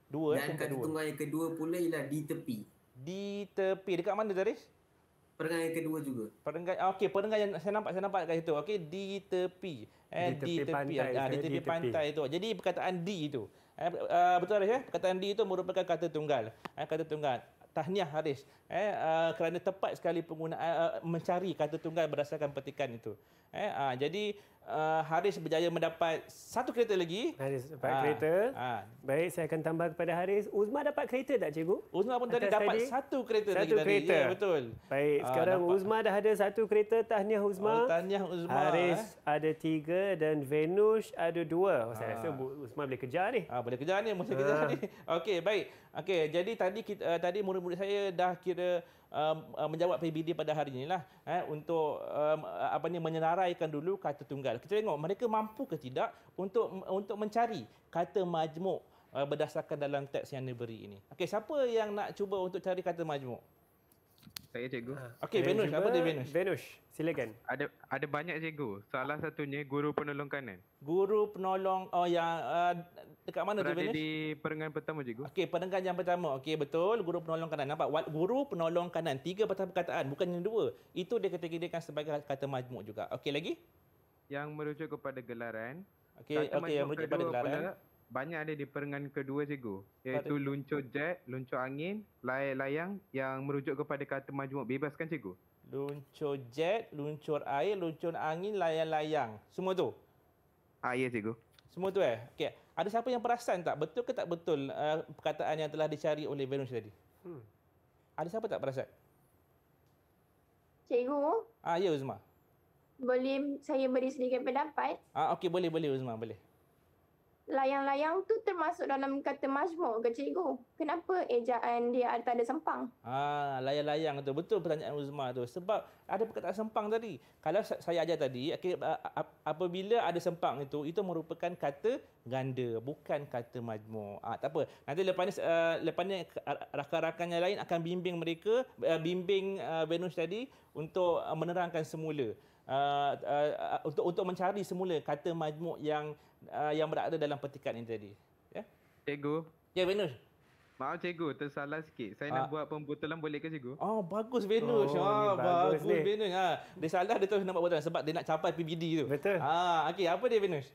Dua. Dan kata tunggal yang kedua pula ialah di tepi di tepi dekat mana Zaris? Perenggan yang kedua juga. Perenggan ah, okey, perenggan yang saya nampak saya nampak dekat situ. Okey, di tepi. Eh di tepi, pantai. Ah, di tepi, tepi pantai itu. Jadi perkataan di itu. Eh ah, betul Haris eh? Perkataan di itu merupakan kata tunggal. Eh kata tunggal. Tahniah Haris. Eh ah, kerana tepat sekali penggunaan mencari kata tunggal berdasarkan petikan itu. Eh jadi uh, Haris berjaya mendapat satu kereta lagi. Haris dapat ha. kereta. Ha. Baik, saya akan tambah kepada Haris. Uzma dapat kereta tak, cikgu? Uzma pun tadi dapat tadi? satu kereta satu lagi tadi. Kereta. Ya, betul. Baik, ah, sekarang ha, Uzma dah ada satu kereta. Tahniah Uzma. Oh, tahniah Uzma. Haris eh. ada tiga dan Venus ada dua. Oh, saya rasa Uzma boleh kejar ni. Ha, boleh kejar ni, mesti ha. ni. Okey, baik. Okey, jadi tadi kita, uh, eh, tadi murid-murid saya dah kira uh, uh, menjawab PBD pada hari inilah eh, untuk um, uh, apa ni menyenaraikan dulu kata tunggal. Kita tengok mereka mampu ke tidak untuk untuk mencari kata majmuk uh, berdasarkan dalam teks yang diberi ini. Okey, siapa yang nak cuba untuk cari kata majmuk? saya cikgu. Ha. Okey, Venus, apa dia Venus? Venus, silakan. Ada ada banyak cikgu. Salah satunya guru penolong kanan. Guru penolong oh yang uh, eh, dekat mana Berada tu Venus? Di perenggan pertama cikgu. Okey, perenggan yang pertama. Okey, betul. Guru penolong kanan. Nampak guru penolong kanan. Tiga perkataan, bukan yang dua. Itu dia kategorikan sebagai kata majmuk juga. Okey, lagi? Yang merujuk kepada gelaran. Okey, okey, yang merujuk kepada gelaran. Penolong, banyak ada di perengan kedua cikgu iaitu Pada. luncur jet, luncur angin, layang-layang yang merujuk kepada kata majmuk bebas kan cikgu? Luncur jet, luncur air, luncur angin, layang-layang. Semua tu? Ah, ya cikgu. Semua tu eh? Okey. Ada siapa yang perasan tak? Betul ke tak betul uh, perkataan yang telah dicari oleh Venus tadi? Hmm. Ada siapa tak perasan? Cikgu? Ah, ya Uzma. Boleh saya beri sedikit pendapat? Ah, Okey boleh, boleh Uzma. Boleh layang-layang tu termasuk dalam kata majmuk ke cikgu? Kenapa ejaan dia ada sempang? Ah, layang-layang tu betul pertanyaan Uzma tu. Sebab ada perkataan sempang tadi. Kalau saya ajar tadi, okay, apabila ada sempang itu, itu merupakan kata ganda, bukan kata majmuk. Ah, tak apa. Nanti lepas ni uh, lepas ni rakan-rakan yang lain akan bimbing mereka, uh, bimbing uh, Venus tadi untuk menerangkan semula. Uh, uh, uh, untuk untuk mencari semula kata majmuk yang uh, yang berada dalam petikan ini tadi. Ya. Yeah? Cikgu. Ya, yeah, Venus. Maaf cikgu, tersalah sikit. Saya ha. nak ah. buat pembetulan boleh ke cikgu? Oh, bagus Venus. Oh, ah, bagus, Venus. Ha. Dia salah, dia terus nak buat pembetulan sebab dia nak capai PBD tu. Betul. Ha, okay, apa dia Venus?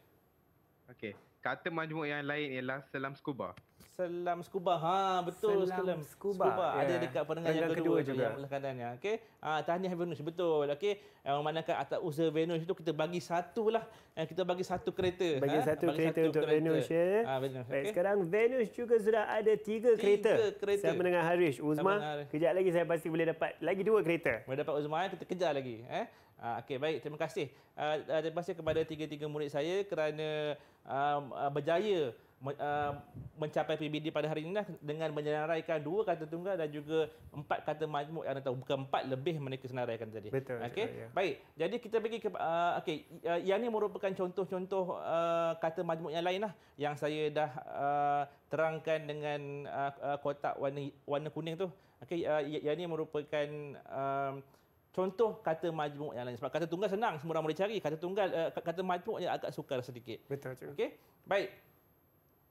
Kata majmuk yang lain ialah Selam Scuba. Selam Scuba. Ha betul Selam Scuba. scuba. Yeah. Ada ya. dekat pendengar yang kedua, kedua juga. Yang kadangnya. Okey. Ha, tahniah Venus betul. Okey. Yang memandangkan atas usaha Venus itu kita bagi satu lah. Eh, kita bagi satu kereta. Bagi ha? satu bagi kereta satu untuk kereta. Venus ya. Ha, Venus. Baik, sekarang Venus juga sudah ada tiga, tiga kereta. kereta. Saya mendengar Harish Uzma. Kejap lagi saya pasti boleh dapat lagi dua kereta. Boleh dapat Uzma eh? kita kejar lagi eh. Uh, Okey, baik. Terima kasih. Uh, terima kasih kepada tiga-tiga murid saya kerana uh, berjaya uh, mencapai PBD pada hari ini lah dengan menyenaraikan dua kata tunggal dan juga empat kata majmuk yang tahu bukan empat lebih mereka senaraikan tadi. Betul. Okey, ya. baik. Jadi kita pergi ke uh, okay. uh, yang ini merupakan contoh-contoh uh, kata majmuk yang lah yang saya dah uh, terangkan dengan uh, kotak warna warna kuning tu. Okey, uh, yang ini merupakan uh, Contoh kata majmuk yang lain sebab kata tunggal senang semua orang boleh cari. Kata tunggal uh, kata majmuk yang agak sukar sedikit. Betul cikgu. Okey. Baik.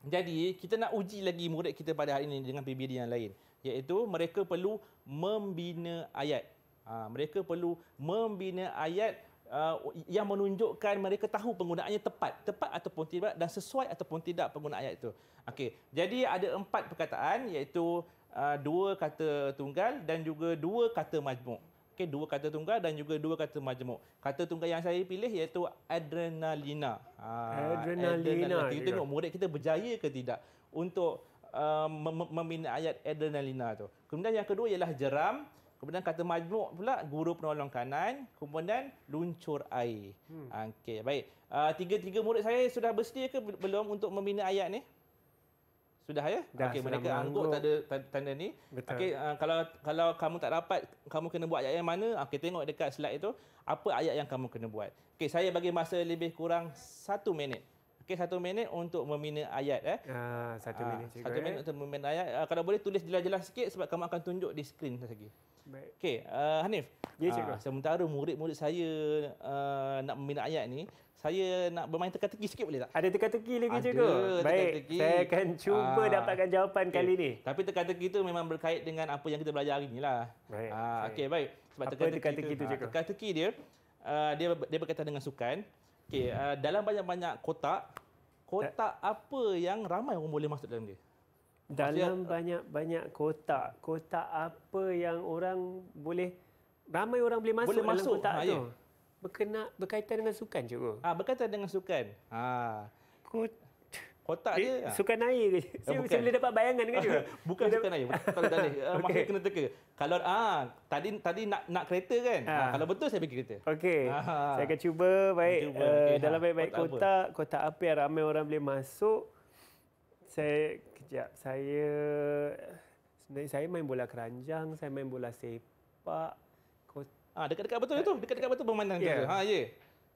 Jadi kita nak uji lagi murid kita pada hari ini dengan PBD yang lain iaitu mereka perlu membina ayat. Ha, mereka perlu membina ayat uh, yang menunjukkan mereka tahu penggunaannya tepat, tepat ataupun tidak dan sesuai ataupun tidak pengguna ayat itu. Okey. Jadi ada empat perkataan iaitu uh, dua kata tunggal dan juga dua kata majmuk. Okay, dua kata tunggal dan juga dua kata majmuk. Kata tunggal yang saya pilih iaitu adrenalina. Ha, adrenalina. adrenalina. Kita juga. tengok murid kita berjaya ke tidak untuk uh, membina ayat adrenalina tu. Kemudian yang kedua ialah jeram. Kemudian kata majmuk pula, guru penolong kanan. Kemudian luncur air. Hmm. Ha, okay, baik. Uh, tiga-tiga murid saya sudah bersedia ke belum untuk membina ayat ni? Sudah ya? Dah, okay, mereka anggur tak ada tanda ni. Betul. Okay, uh, ah, kalau kalau kamu tak dapat, kamu kena buat ayat yang mana? Ah, okay, tengok dekat slide itu. Apa ayat yang kamu kena buat? Okay, saya bagi masa lebih kurang satu minit. Okey satu minit untuk membina ayat eh. Ha, satu minit cikgu. Ah, satu minit eh. untuk membina ayat. Uh, kalau boleh tulis jelas-jelas sikit sebab kamu akan tunjuk di skrin tadi. Baik. Okey, uh, Hanif. Ya cikgu. Uh, sementara murid-murid saya uh, nak membina ayat ni, saya nak bermain teka-teki sikit boleh tak? Ada teka-teki lagi Ada cikgu. Baik. Teka-teki. Saya akan cuba uh, dapatkan jawapan okay. kali ni. Tapi teka-teki tu memang berkait dengan apa yang kita belajar hari ni lah. Baik. Uh, okey, baik. Sebab apa teka-teki, itu, cikgu. Teka-teki dia uh, dia dia berkaitan dengan sukan. Okay, uh, dalam banyak-banyak kotak, kotak da- apa yang ramai orang boleh masuk dalam dia? Dalam eh, banyak-banyak kotak, kotak apa yang orang boleh ramai orang boleh masuk boleh dalam masuk, kotak ha, tu? Ya. Berkena berkaitan dengan sukan cikgu. Ah berkaitan dengan sukan. Ah ha. Kotak eh, dia. Eh, sukan air ke? Saya bukan. boleh dapat bayangan kan juga. bukan suka naik. Kalau tadi okay. kena teka. Kalau ah tadi tadi nak nak kereta kan? Ha. Ha. kalau betul saya pergi kereta. Okey. Ha. Ah. Saya akan cuba baik cuba. Uh, eh, okay. dalam baik-baik kotak, apa? kotak api yang ramai orang boleh masuk. Saya kejap. Saya sebenarnya saya main bola keranjang, saya main bola sepak. Kot- ah dekat-dekat betul itu. Dekat-dekat betul pemandangan yeah. tu. Ha ya. Yeah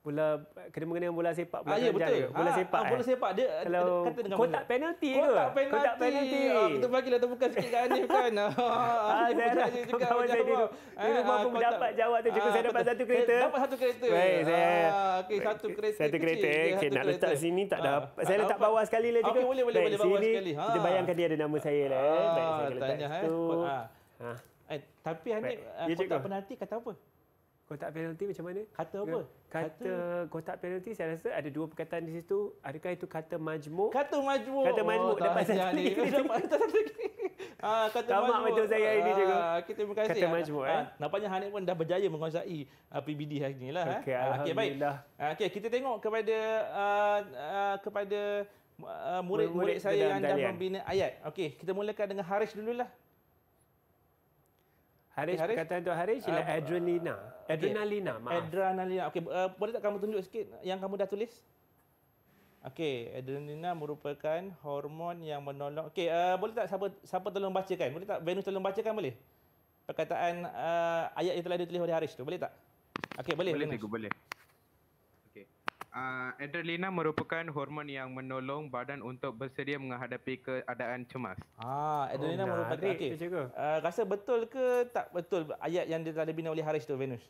bola kena mengenai bola sepak ah, ya, bola ah, ya, Jaga. Ah, bola ha, eh? sepak ha, bola sepak dia Kalau kata dengan kotak bola. penalti kotak ke kotak penalti, kotak penalti. Oh, ah, kita bagi lah terbuka sikit kan ni kan ah, ah, saya nak kawan saya ni ni rumah pun dapat jawab tu cukup ah, saya dapat satu kereta dapat satu kereta baik saya ah, okay, satu kereta satu kereta okay, nak letak sini tak dapat saya letak bawah sekali lah juga boleh boleh bawah sekali kita bayangkan dia ada nama saya lah baik saya letak eh. tu tapi Hanif, ya kotak penalti kata apa? kotak penalti macam mana? Kata apa? Kata, kata kotak penalti saya rasa ada dua perkataan di situ. Adakah itu kata majmuk? Kata majmuk. Kata majmuk oh, dapat saya ni. Dapat Ah, kata Tamak majmuk. macam saya ini cikgu. Ah, kita terima kasih. Kata majmuk ah, eh. Ah, nampaknya Hanif pun dah berjaya menguasai ah, PBD hari ni lah. Eh. Okey, eh. Alhamdulillah. Okay, baik. Okay, kita tengok kepada uh, uh, kepada uh, murid-murid saya yang dah membina ayat. Okay, kita mulakan dengan Haris dululah. Haris, Haris, perkataan tu Haris ialah uh, adrenalina. Adrenalina, okay. Adrenalina. Okey, uh, boleh tak kamu tunjuk sikit yang kamu dah tulis? Okey, adrenalina merupakan hormon yang menolong. Okey, uh, boleh tak siapa siapa tolong bacakan? Boleh tak Venus tolong bacakan boleh? Perkataan uh, ayat yang telah ditulis oleh Haris tu, boleh tak? Okey, boleh. Boleh, cikgu, boleh uh, adrenalina merupakan hormon yang menolong badan untuk bersedia menghadapi keadaan cemas. Ah, adrenalina oh, merupakan nah, okey. Uh, rasa betul ke tak betul ayat yang telah dibina oleh Haris tu Venus?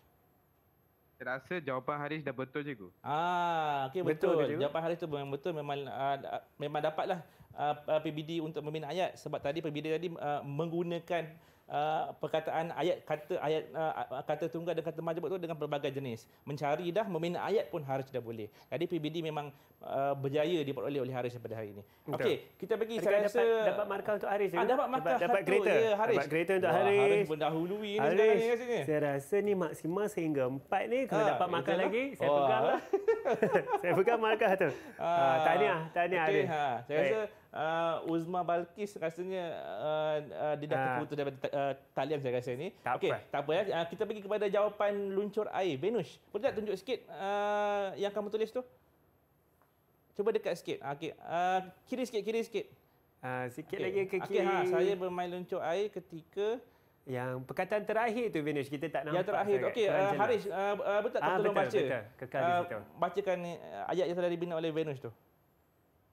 Saya rasa jawapan Haris dah betul cikgu. Ah, okey betul. betul jawapan Haris tu memang betul memang uh, memang dapatlah uh, PBD untuk membina ayat sebab tadi PBD tadi uh, menggunakan Uh, perkataan ayat kata ayat uh, kata tunggal dan kata majbut tu dengan pelbagai jenis. Mencari dah meminta ayat pun harus dah boleh. Jadi PBD memang uh, berjaya diperoleh oleh Haris pada hari ini. Okey, kita pergi saya kan dapat, rasa dapat markah untuk Haris ah, ya? dapat markah dapat, dapat greater. Ya, Haris. Dapat greater untuk Haris. Wah, Haris mendahului ni Haris. sekarang Saya rasa ni maksima sehingga empat ni kalau ha, ah, dapat markah itulah. lagi saya oh. pegang lah. saya pegang markah tu. Ha, tahniah, tahniah okay, lah, Haris. Ha, saya Baik. rasa uh, Uzma Balkis rasanya uh, uh, dia dah ah. terputus uh, daripada uh, talian saya rasa ni. Tak okay, Tak apa ya. Uh, kita pergi kepada jawapan luncur air. Venus, boleh tak tunjuk sikit uh, yang kamu tulis tu? Cuba dekat sikit. Ah, okay. Uh, kiri sikit, kiri sikit. Uh, sikit okay. lagi ke kiri. Okay, ha, saya bermain luncur air ketika... Yang perkataan terakhir tu Venus kita tak nampak. Yang terakhir. Okey, uh, Haris, uh, uh, betul tak ah, tolong baca? Betul. Kekal di situ. bacakan eh, ayat yang telah dibina oleh Venus tu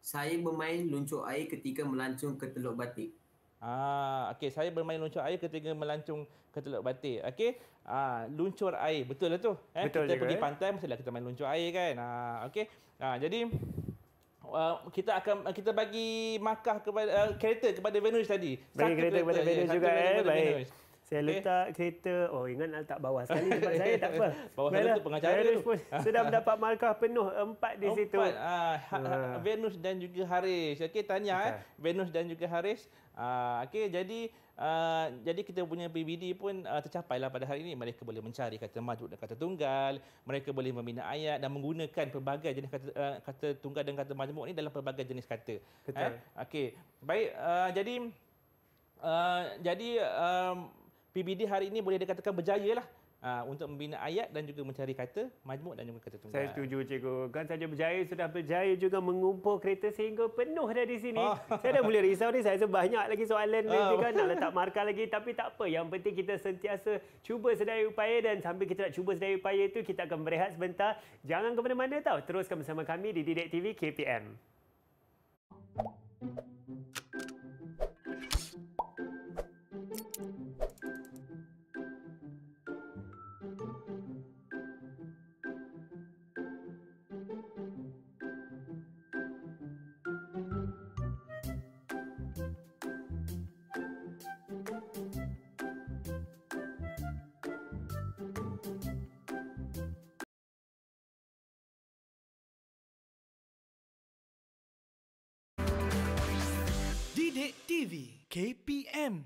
saya bermain luncur air ketika melancung ke Teluk Batik. Ah, okey, saya bermain luncur air ketika melancung ke Teluk Batik. Okey, ah, luncur air, betul lah tu. Eh? Betul kita pergi kan? pantai, mestilah kita main luncur air kan. Ah, okey, ah, jadi Uh, kita akan ah, kita bagi markah kepada uh, kereta kepada Venus tadi. Bagi kereta, kereta kepada ya, Venus ya, juga eh. baik. Venus. Saya okay. kereta. Oh, ingat nak letak bawah sekali tempat saya. Tak apa. Bawah sana tu pengacara Venus pun Sudah mendapat markah penuh. Empat di empat. situ. Empat. Ah, ha, ha, ha, Venus dan juga Haris. Okay, tanya. Okay. Eh. Venus dan juga Haris. Ha, Okey, jadi... Uh, jadi kita punya PBD pun uh, tercapailah pada hari ini mereka boleh mencari kata maju dan kata tunggal mereka boleh membina ayat dan menggunakan pelbagai jenis kata uh, kata tunggal dan kata majmuk ini dalam pelbagai jenis kata betul eh? okey baik uh, jadi uh, jadi um, PBD hari ini boleh dikatakan berjaya lah uh, untuk membina ayat dan juga mencari kata majmuk dan juga kata tunggal. Saya setuju cikgu. Kan saja berjaya sudah berjaya juga mengumpul kereta sehingga penuh dah di sini. Oh. Saya dah boleh risau ni saya rasa lagi soalan oh. ni kan nak letak markah lagi tapi tak apa. Yang penting kita sentiasa cuba sedaya upaya dan sambil kita nak cuba sedaya upaya itu kita akan berehat sebentar. Jangan ke mana-mana tau. Teruskan bersama kami di Didik TV KPM. KPM.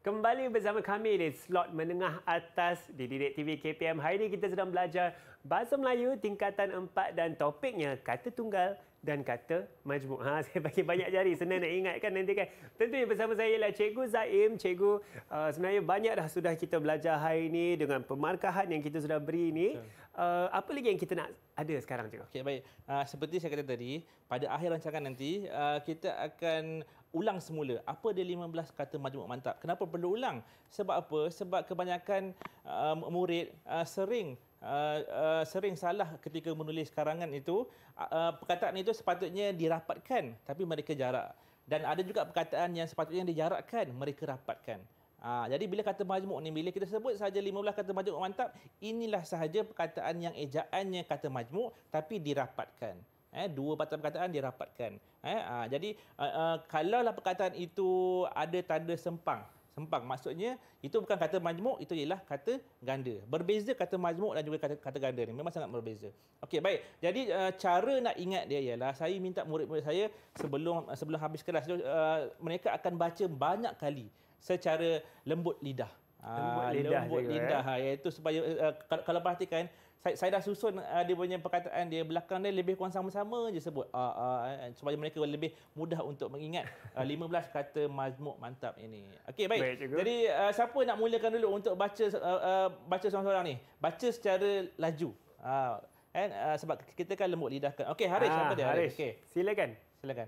Kembali bersama kami di slot menengah atas di Direk TV KPM. Hari ini kita sedang belajar Bahasa Melayu tingkatan 4 dan topiknya kata tunggal dan kata majmuk. Ha, saya bagi banyak jari, senang nak ingat kan nanti kan. Tentu yang bersama saya ialah Cikgu Zaim. Cikgu, uh, sebenarnya banyak dah sudah kita belajar hari ini dengan pemarkahan yang kita sudah beri ini. Uh, apa lagi yang kita nak ada sekarang, Cikgu? Okay, baik. Uh, seperti saya kata tadi, pada akhir rancangan nanti, uh, kita akan ulang semula. Apa dia 15 kata majmuk mantap? Kenapa perlu ulang? Sebab apa? Sebab kebanyakan uh, murid uh, sering Uh, uh, sering salah ketika menulis karangan itu uh, uh, perkataan itu sepatutnya dirapatkan tapi mereka jarak dan ada juga perkataan yang sepatutnya dijarakkan mereka rapatkan uh, jadi bila kata majmuk ni bila kita sebut saja 15 kata majmuk mantap inilah sahaja perkataan yang ejaannya kata majmuk tapi dirapatkan eh dua patah perkataan dirapatkan eh ha, jadi uh, uh, kalaulah perkataan itu ada tanda sempang sempang maksudnya itu bukan kata majmuk itu ialah kata ganda berbeza kata majmuk dan juga kata kata ganda ni memang sangat berbeza okey baik jadi uh, cara nak ingat dia ialah saya minta murid-murid saya sebelum uh, sebelum habis kelas uh, mereka akan baca banyak kali secara lembut lidah lembut lidah, lembut lidah, lidah, eh. lidah ya. iaitu supaya uh, kalau, kalau perhatikan saya, saya dah susun uh, dia punya perkataan dia belakang dia lebih kurang sama-sama je sebut uh, uh, supaya mereka lebih mudah untuk mengingat uh, ah, 15 kata mazmuk mantap ini. Okey baik. baik Jadi uh, siapa nak mulakan dulu untuk baca uh, uh, baca seorang-seorang ni? Baca secara laju. Uh, and, uh, sebab kita kan lembut lidahkan. kan. Okey Haris ah, apa dia? Haris. Okay. Silakan. Silakan.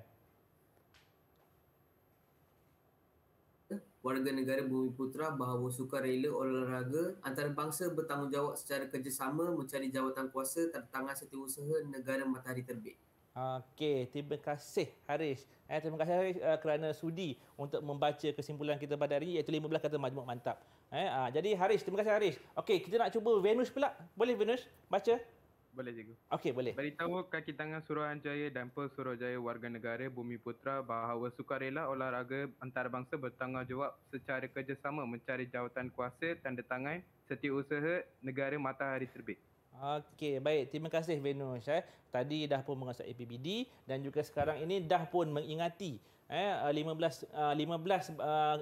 warga negara Bumi Putra bahawa sukarela olahraga antarabangsa bertanggungjawab secara kerjasama mencari jawatan kuasa tertangan setiausaha negara matahari terbit. Okey, terima kasih Haris. Eh, terima kasih Haris uh, kerana sudi untuk membaca kesimpulan kita pada hari ini iaitu 15 kata majmuk mantap. Eh, uh, jadi Haris, terima kasih Haris. Okey, kita nak cuba Venus pula. Boleh Venus baca? Boleh juga. Okey boleh. Beritahu kaki tangan Suruhanjaya dan Pol Suruhanjaya warga negara Bumi Putra bahawa sukarela olahraga antarabangsa bertanggungjawab secara kerjasama mencari jawatan kuasa tanda tangan setiausaha negara matahari terbit. Okey, baik. Terima kasih Venus. Eh. Tadi dah pun mengasak APBD dan juga sekarang ini dah pun mengingati eh, 15, 15 uh,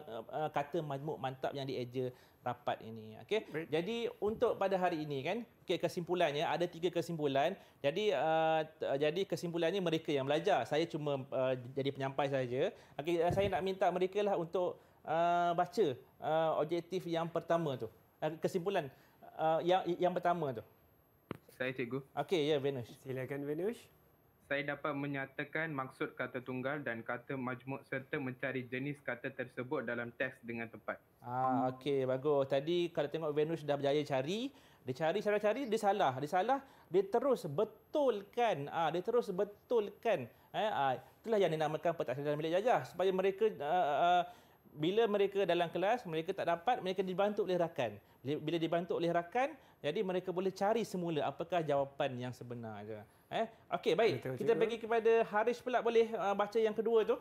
kata majmuk mantap yang dieja rapat ini. Okey. Jadi untuk pada hari ini kan, okay, kesimpulannya ada tiga kesimpulan. Jadi uh, jadi kesimpulannya mereka yang belajar. Saya cuma uh, jadi penyampai saja. Okey, uh, saya nak minta mereka lah untuk uh, baca uh, objektif yang pertama tu. Uh, kesimpulan uh, yang yang pertama tu. Saya cikgu. Okey, ya yeah, Venus. Silakan Venus saya dapat menyatakan maksud kata tunggal dan kata majmuk serta mencari jenis kata tersebut dalam teks dengan tepat. Ah, okey, bagus. Tadi kalau tengok Venus dah berjaya cari, dia cari, cara cari, dia salah. Dia salah, dia terus betulkan. Ah, dia terus betulkan. Eh, ah, itulah yang dinamakan petak sedar milik jajah. Supaya mereka... Uh, uh, bila mereka dalam kelas mereka tak dapat mereka dibantu oleh rakan bila dibantu oleh rakan jadi mereka boleh cari semula apakah jawapan yang sebenar eh okey baik cikgu. kita bagi kepada Haris pula boleh uh, baca yang kedua tu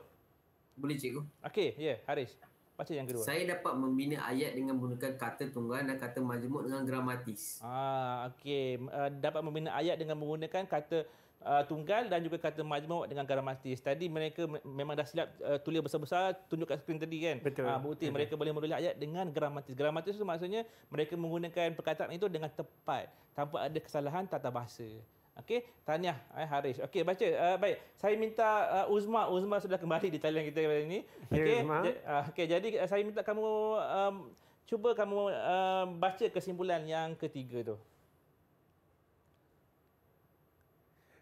boleh cikgu okey ya yeah, Haris baca yang kedua saya dapat membina ayat dengan menggunakan kata tunggal dan kata majmuk dengan gramatis ah okey uh, dapat membina ayat dengan menggunakan kata uh, tunggal dan juga kata majmuk dengan garam Tadi mereka memang dah silap uh, tulis besar-besar tunjuk kat skrin tadi kan. Betul. Uh, bukti Betul. mereka boleh menulis ayat dengan garam mastis. itu maksudnya mereka menggunakan perkataan itu dengan tepat tanpa ada kesalahan tata bahasa. Okey, tahniah eh, Haris. Okey, baca. Uh, baik, saya minta uh, Uzma. Uzma sudah kembali di talian kita hari ini. Ya, okey, ah, uh, okay. jadi saya minta kamu um, cuba kamu uh, baca kesimpulan yang ketiga tu.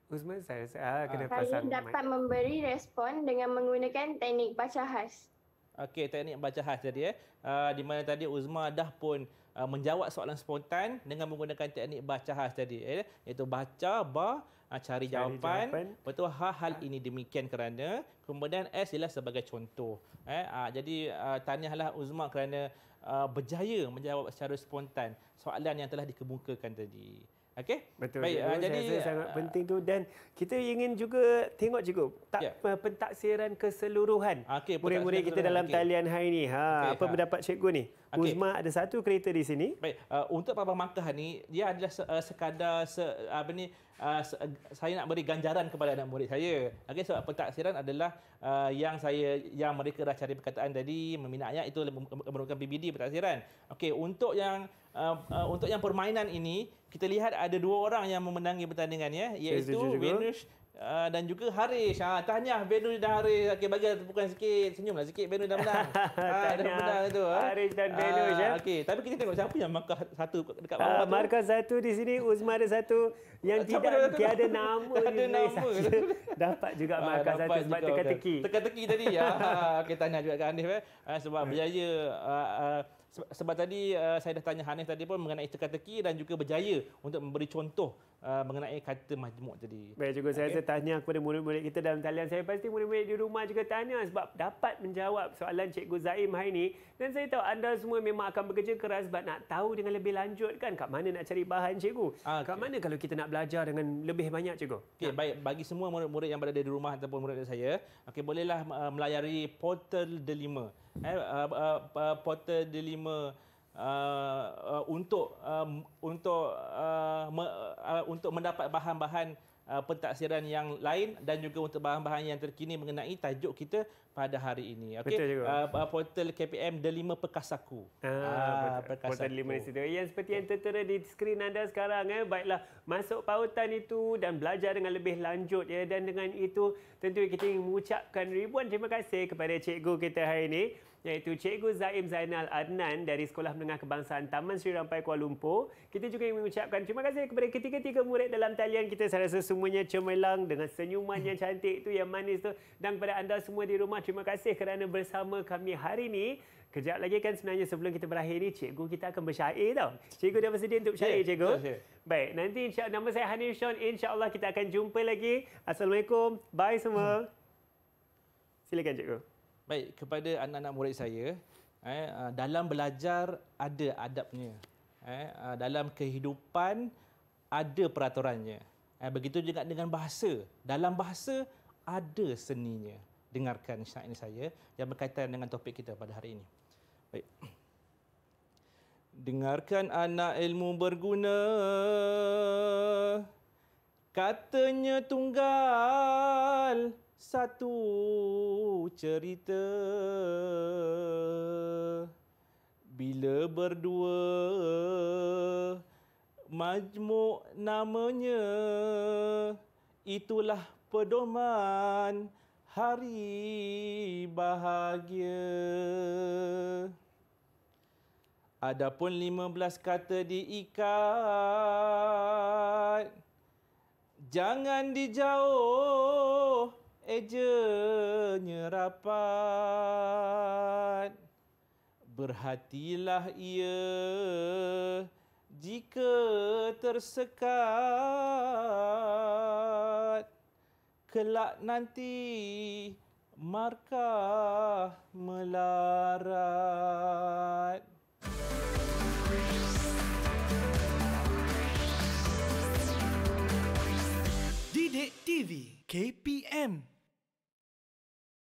Usman Saras ah, kena ah. pasang Saya dapat mic. memberi respon dengan menggunakan teknik baca khas. Okey, teknik baca khas tadi eh. Uh, di mana tadi Uzma dah pun uh, menjawab soalan spontan dengan menggunakan teknik baca khas tadi eh. Iaitu baca, ba, uh, cari, cari jawapan. jawapan. Betul, ha, hal ini demikian kerana. Kemudian S ialah sebagai contoh. Eh. Uh, jadi, uh, tanyalah Uzma kerana uh, berjaya menjawab secara spontan soalan yang telah dikemukakan tadi. Okey. Betul. Baik, betul. Uh, jadi saya, sangat uh, penting tu dan kita ingin juga tengok juga tak yeah. Ya. pentaksiran keseluruhan okay, murid-murid kita dalam okay. talian hari ni. Ha, okay, apa ha. cikgu ni? Okay. Uzma ada satu kereta di sini. Baik, uh, untuk Pabang Makkah ni dia adalah se- uh, sekadar se- apa ni uh, se- uh, saya nak beri ganjaran kepada anak murid saya. Okey sebab pentaksiran adalah uh, yang saya yang mereka dah cari perkataan tadi meminatnya itu merupakan BBD pentaksiran. Okey, untuk yang uh, uh, untuk yang permainan ini kita lihat ada dua orang yang memenangi pertandingan ya iaitu Winush Ah, dan juga Harish. Ah, tahniah Venu dan Harish. Okey bagi tepukan sikit. Senyumlah sikit Benu dan menang. ah, dah menang itu. Ha? Ah. Harish dan Venu ah, ya. Okey, tapi kita tengok siapa yang markah satu dekat ah, bawah ah, Markah satu di sini Uzma ada satu yang siapa tidak dia ada nama. ada nama. dapat juga ah, markah dapat satu sebab teka-teki. Teka-teki tadi ya. Ah, Okey tanya juga kan Anif eh. Ah, sebab berjaya ah, ah, sebab tadi uh, saya dah tanya Hanif tadi pun mengenai teka-teki dan juga berjaya untuk memberi contoh uh, mengenai kata majmuk tadi. Baik juga okay. saya tanya kepada murid-murid kita dalam talian. Saya pasti murid-murid di rumah juga tanya sebab dapat menjawab soalan Cikgu Zaim hari ini. Dan saya tahu anda semua memang akan bekerja keras sebab nak tahu dengan lebih lanjut kan kat mana nak cari bahan Cikgu. Okay. Ah, kat mana kalau kita nak belajar dengan lebih banyak Cikgu? Okay, ha? Baik, bagi semua murid-murid yang berada di rumah ataupun murid saya, okay, bolehlah uh, melayari portal Delima eh, uh, uh, uh, Porter Delima uh, uh, untuk uh, untuk uh, me, uh, untuk mendapat bahan-bahan uh, pentaksiran yang lain dan juga untuk bahan-bahan yang terkini mengenai tajuk kita pada hari ini. Okey, Betul uh, uh, portal KPM Delima Perkasaku. Ah, uh, portal Delima Perkasaku. Yang seperti yang tertera di skrin anda sekarang. Eh? Baiklah, masuk pautan itu dan belajar dengan lebih lanjut. ya. Dan dengan itu, tentu kita ingin mengucapkan ribuan terima kasih kepada cikgu kita hari ini iaitu Cikgu Zaim Zainal Adnan dari Sekolah Menengah Kebangsaan Taman Sri Rampai Kuala Lumpur. Kita juga ingin mengucapkan terima kasih kepada ketiga-tiga murid dalam talian kita. Saya rasa semuanya cemerlang dengan senyuman yang cantik itu, yang manis itu. Dan kepada anda semua di rumah, terima kasih kerana bersama kami hari ini. Kejap lagi kan sebenarnya sebelum kita berakhir ini, cikgu kita akan bersyair tau. Cikgu dah bersedia untuk bersyair, ya, cikgu? Baik, nanti insya nama saya Hanif Sean. InsyaAllah kita akan jumpa lagi. Assalamualaikum. Bye semua. Hmm. Silakan, cikgu. Baik, kepada anak-anak murid saya, eh, ah, dalam belajar ada adabnya. Eh, ah, dalam kehidupan ada peraturannya. Eh, begitu juga dengan bahasa. Dalam bahasa ada seninya. Dengarkan syair ini saya yang berkaitan dengan topik kita pada hari ini. Baik. Dengarkan anak ilmu berguna Katanya tunggal satu cerita bila berdua majmuk namanya itulah pedoman hari bahagia adapun 15 kata diikat jangan dijauh ejanya rapat Berhatilah ia jika tersekat Kelak nanti markah melarat Didik TV KPM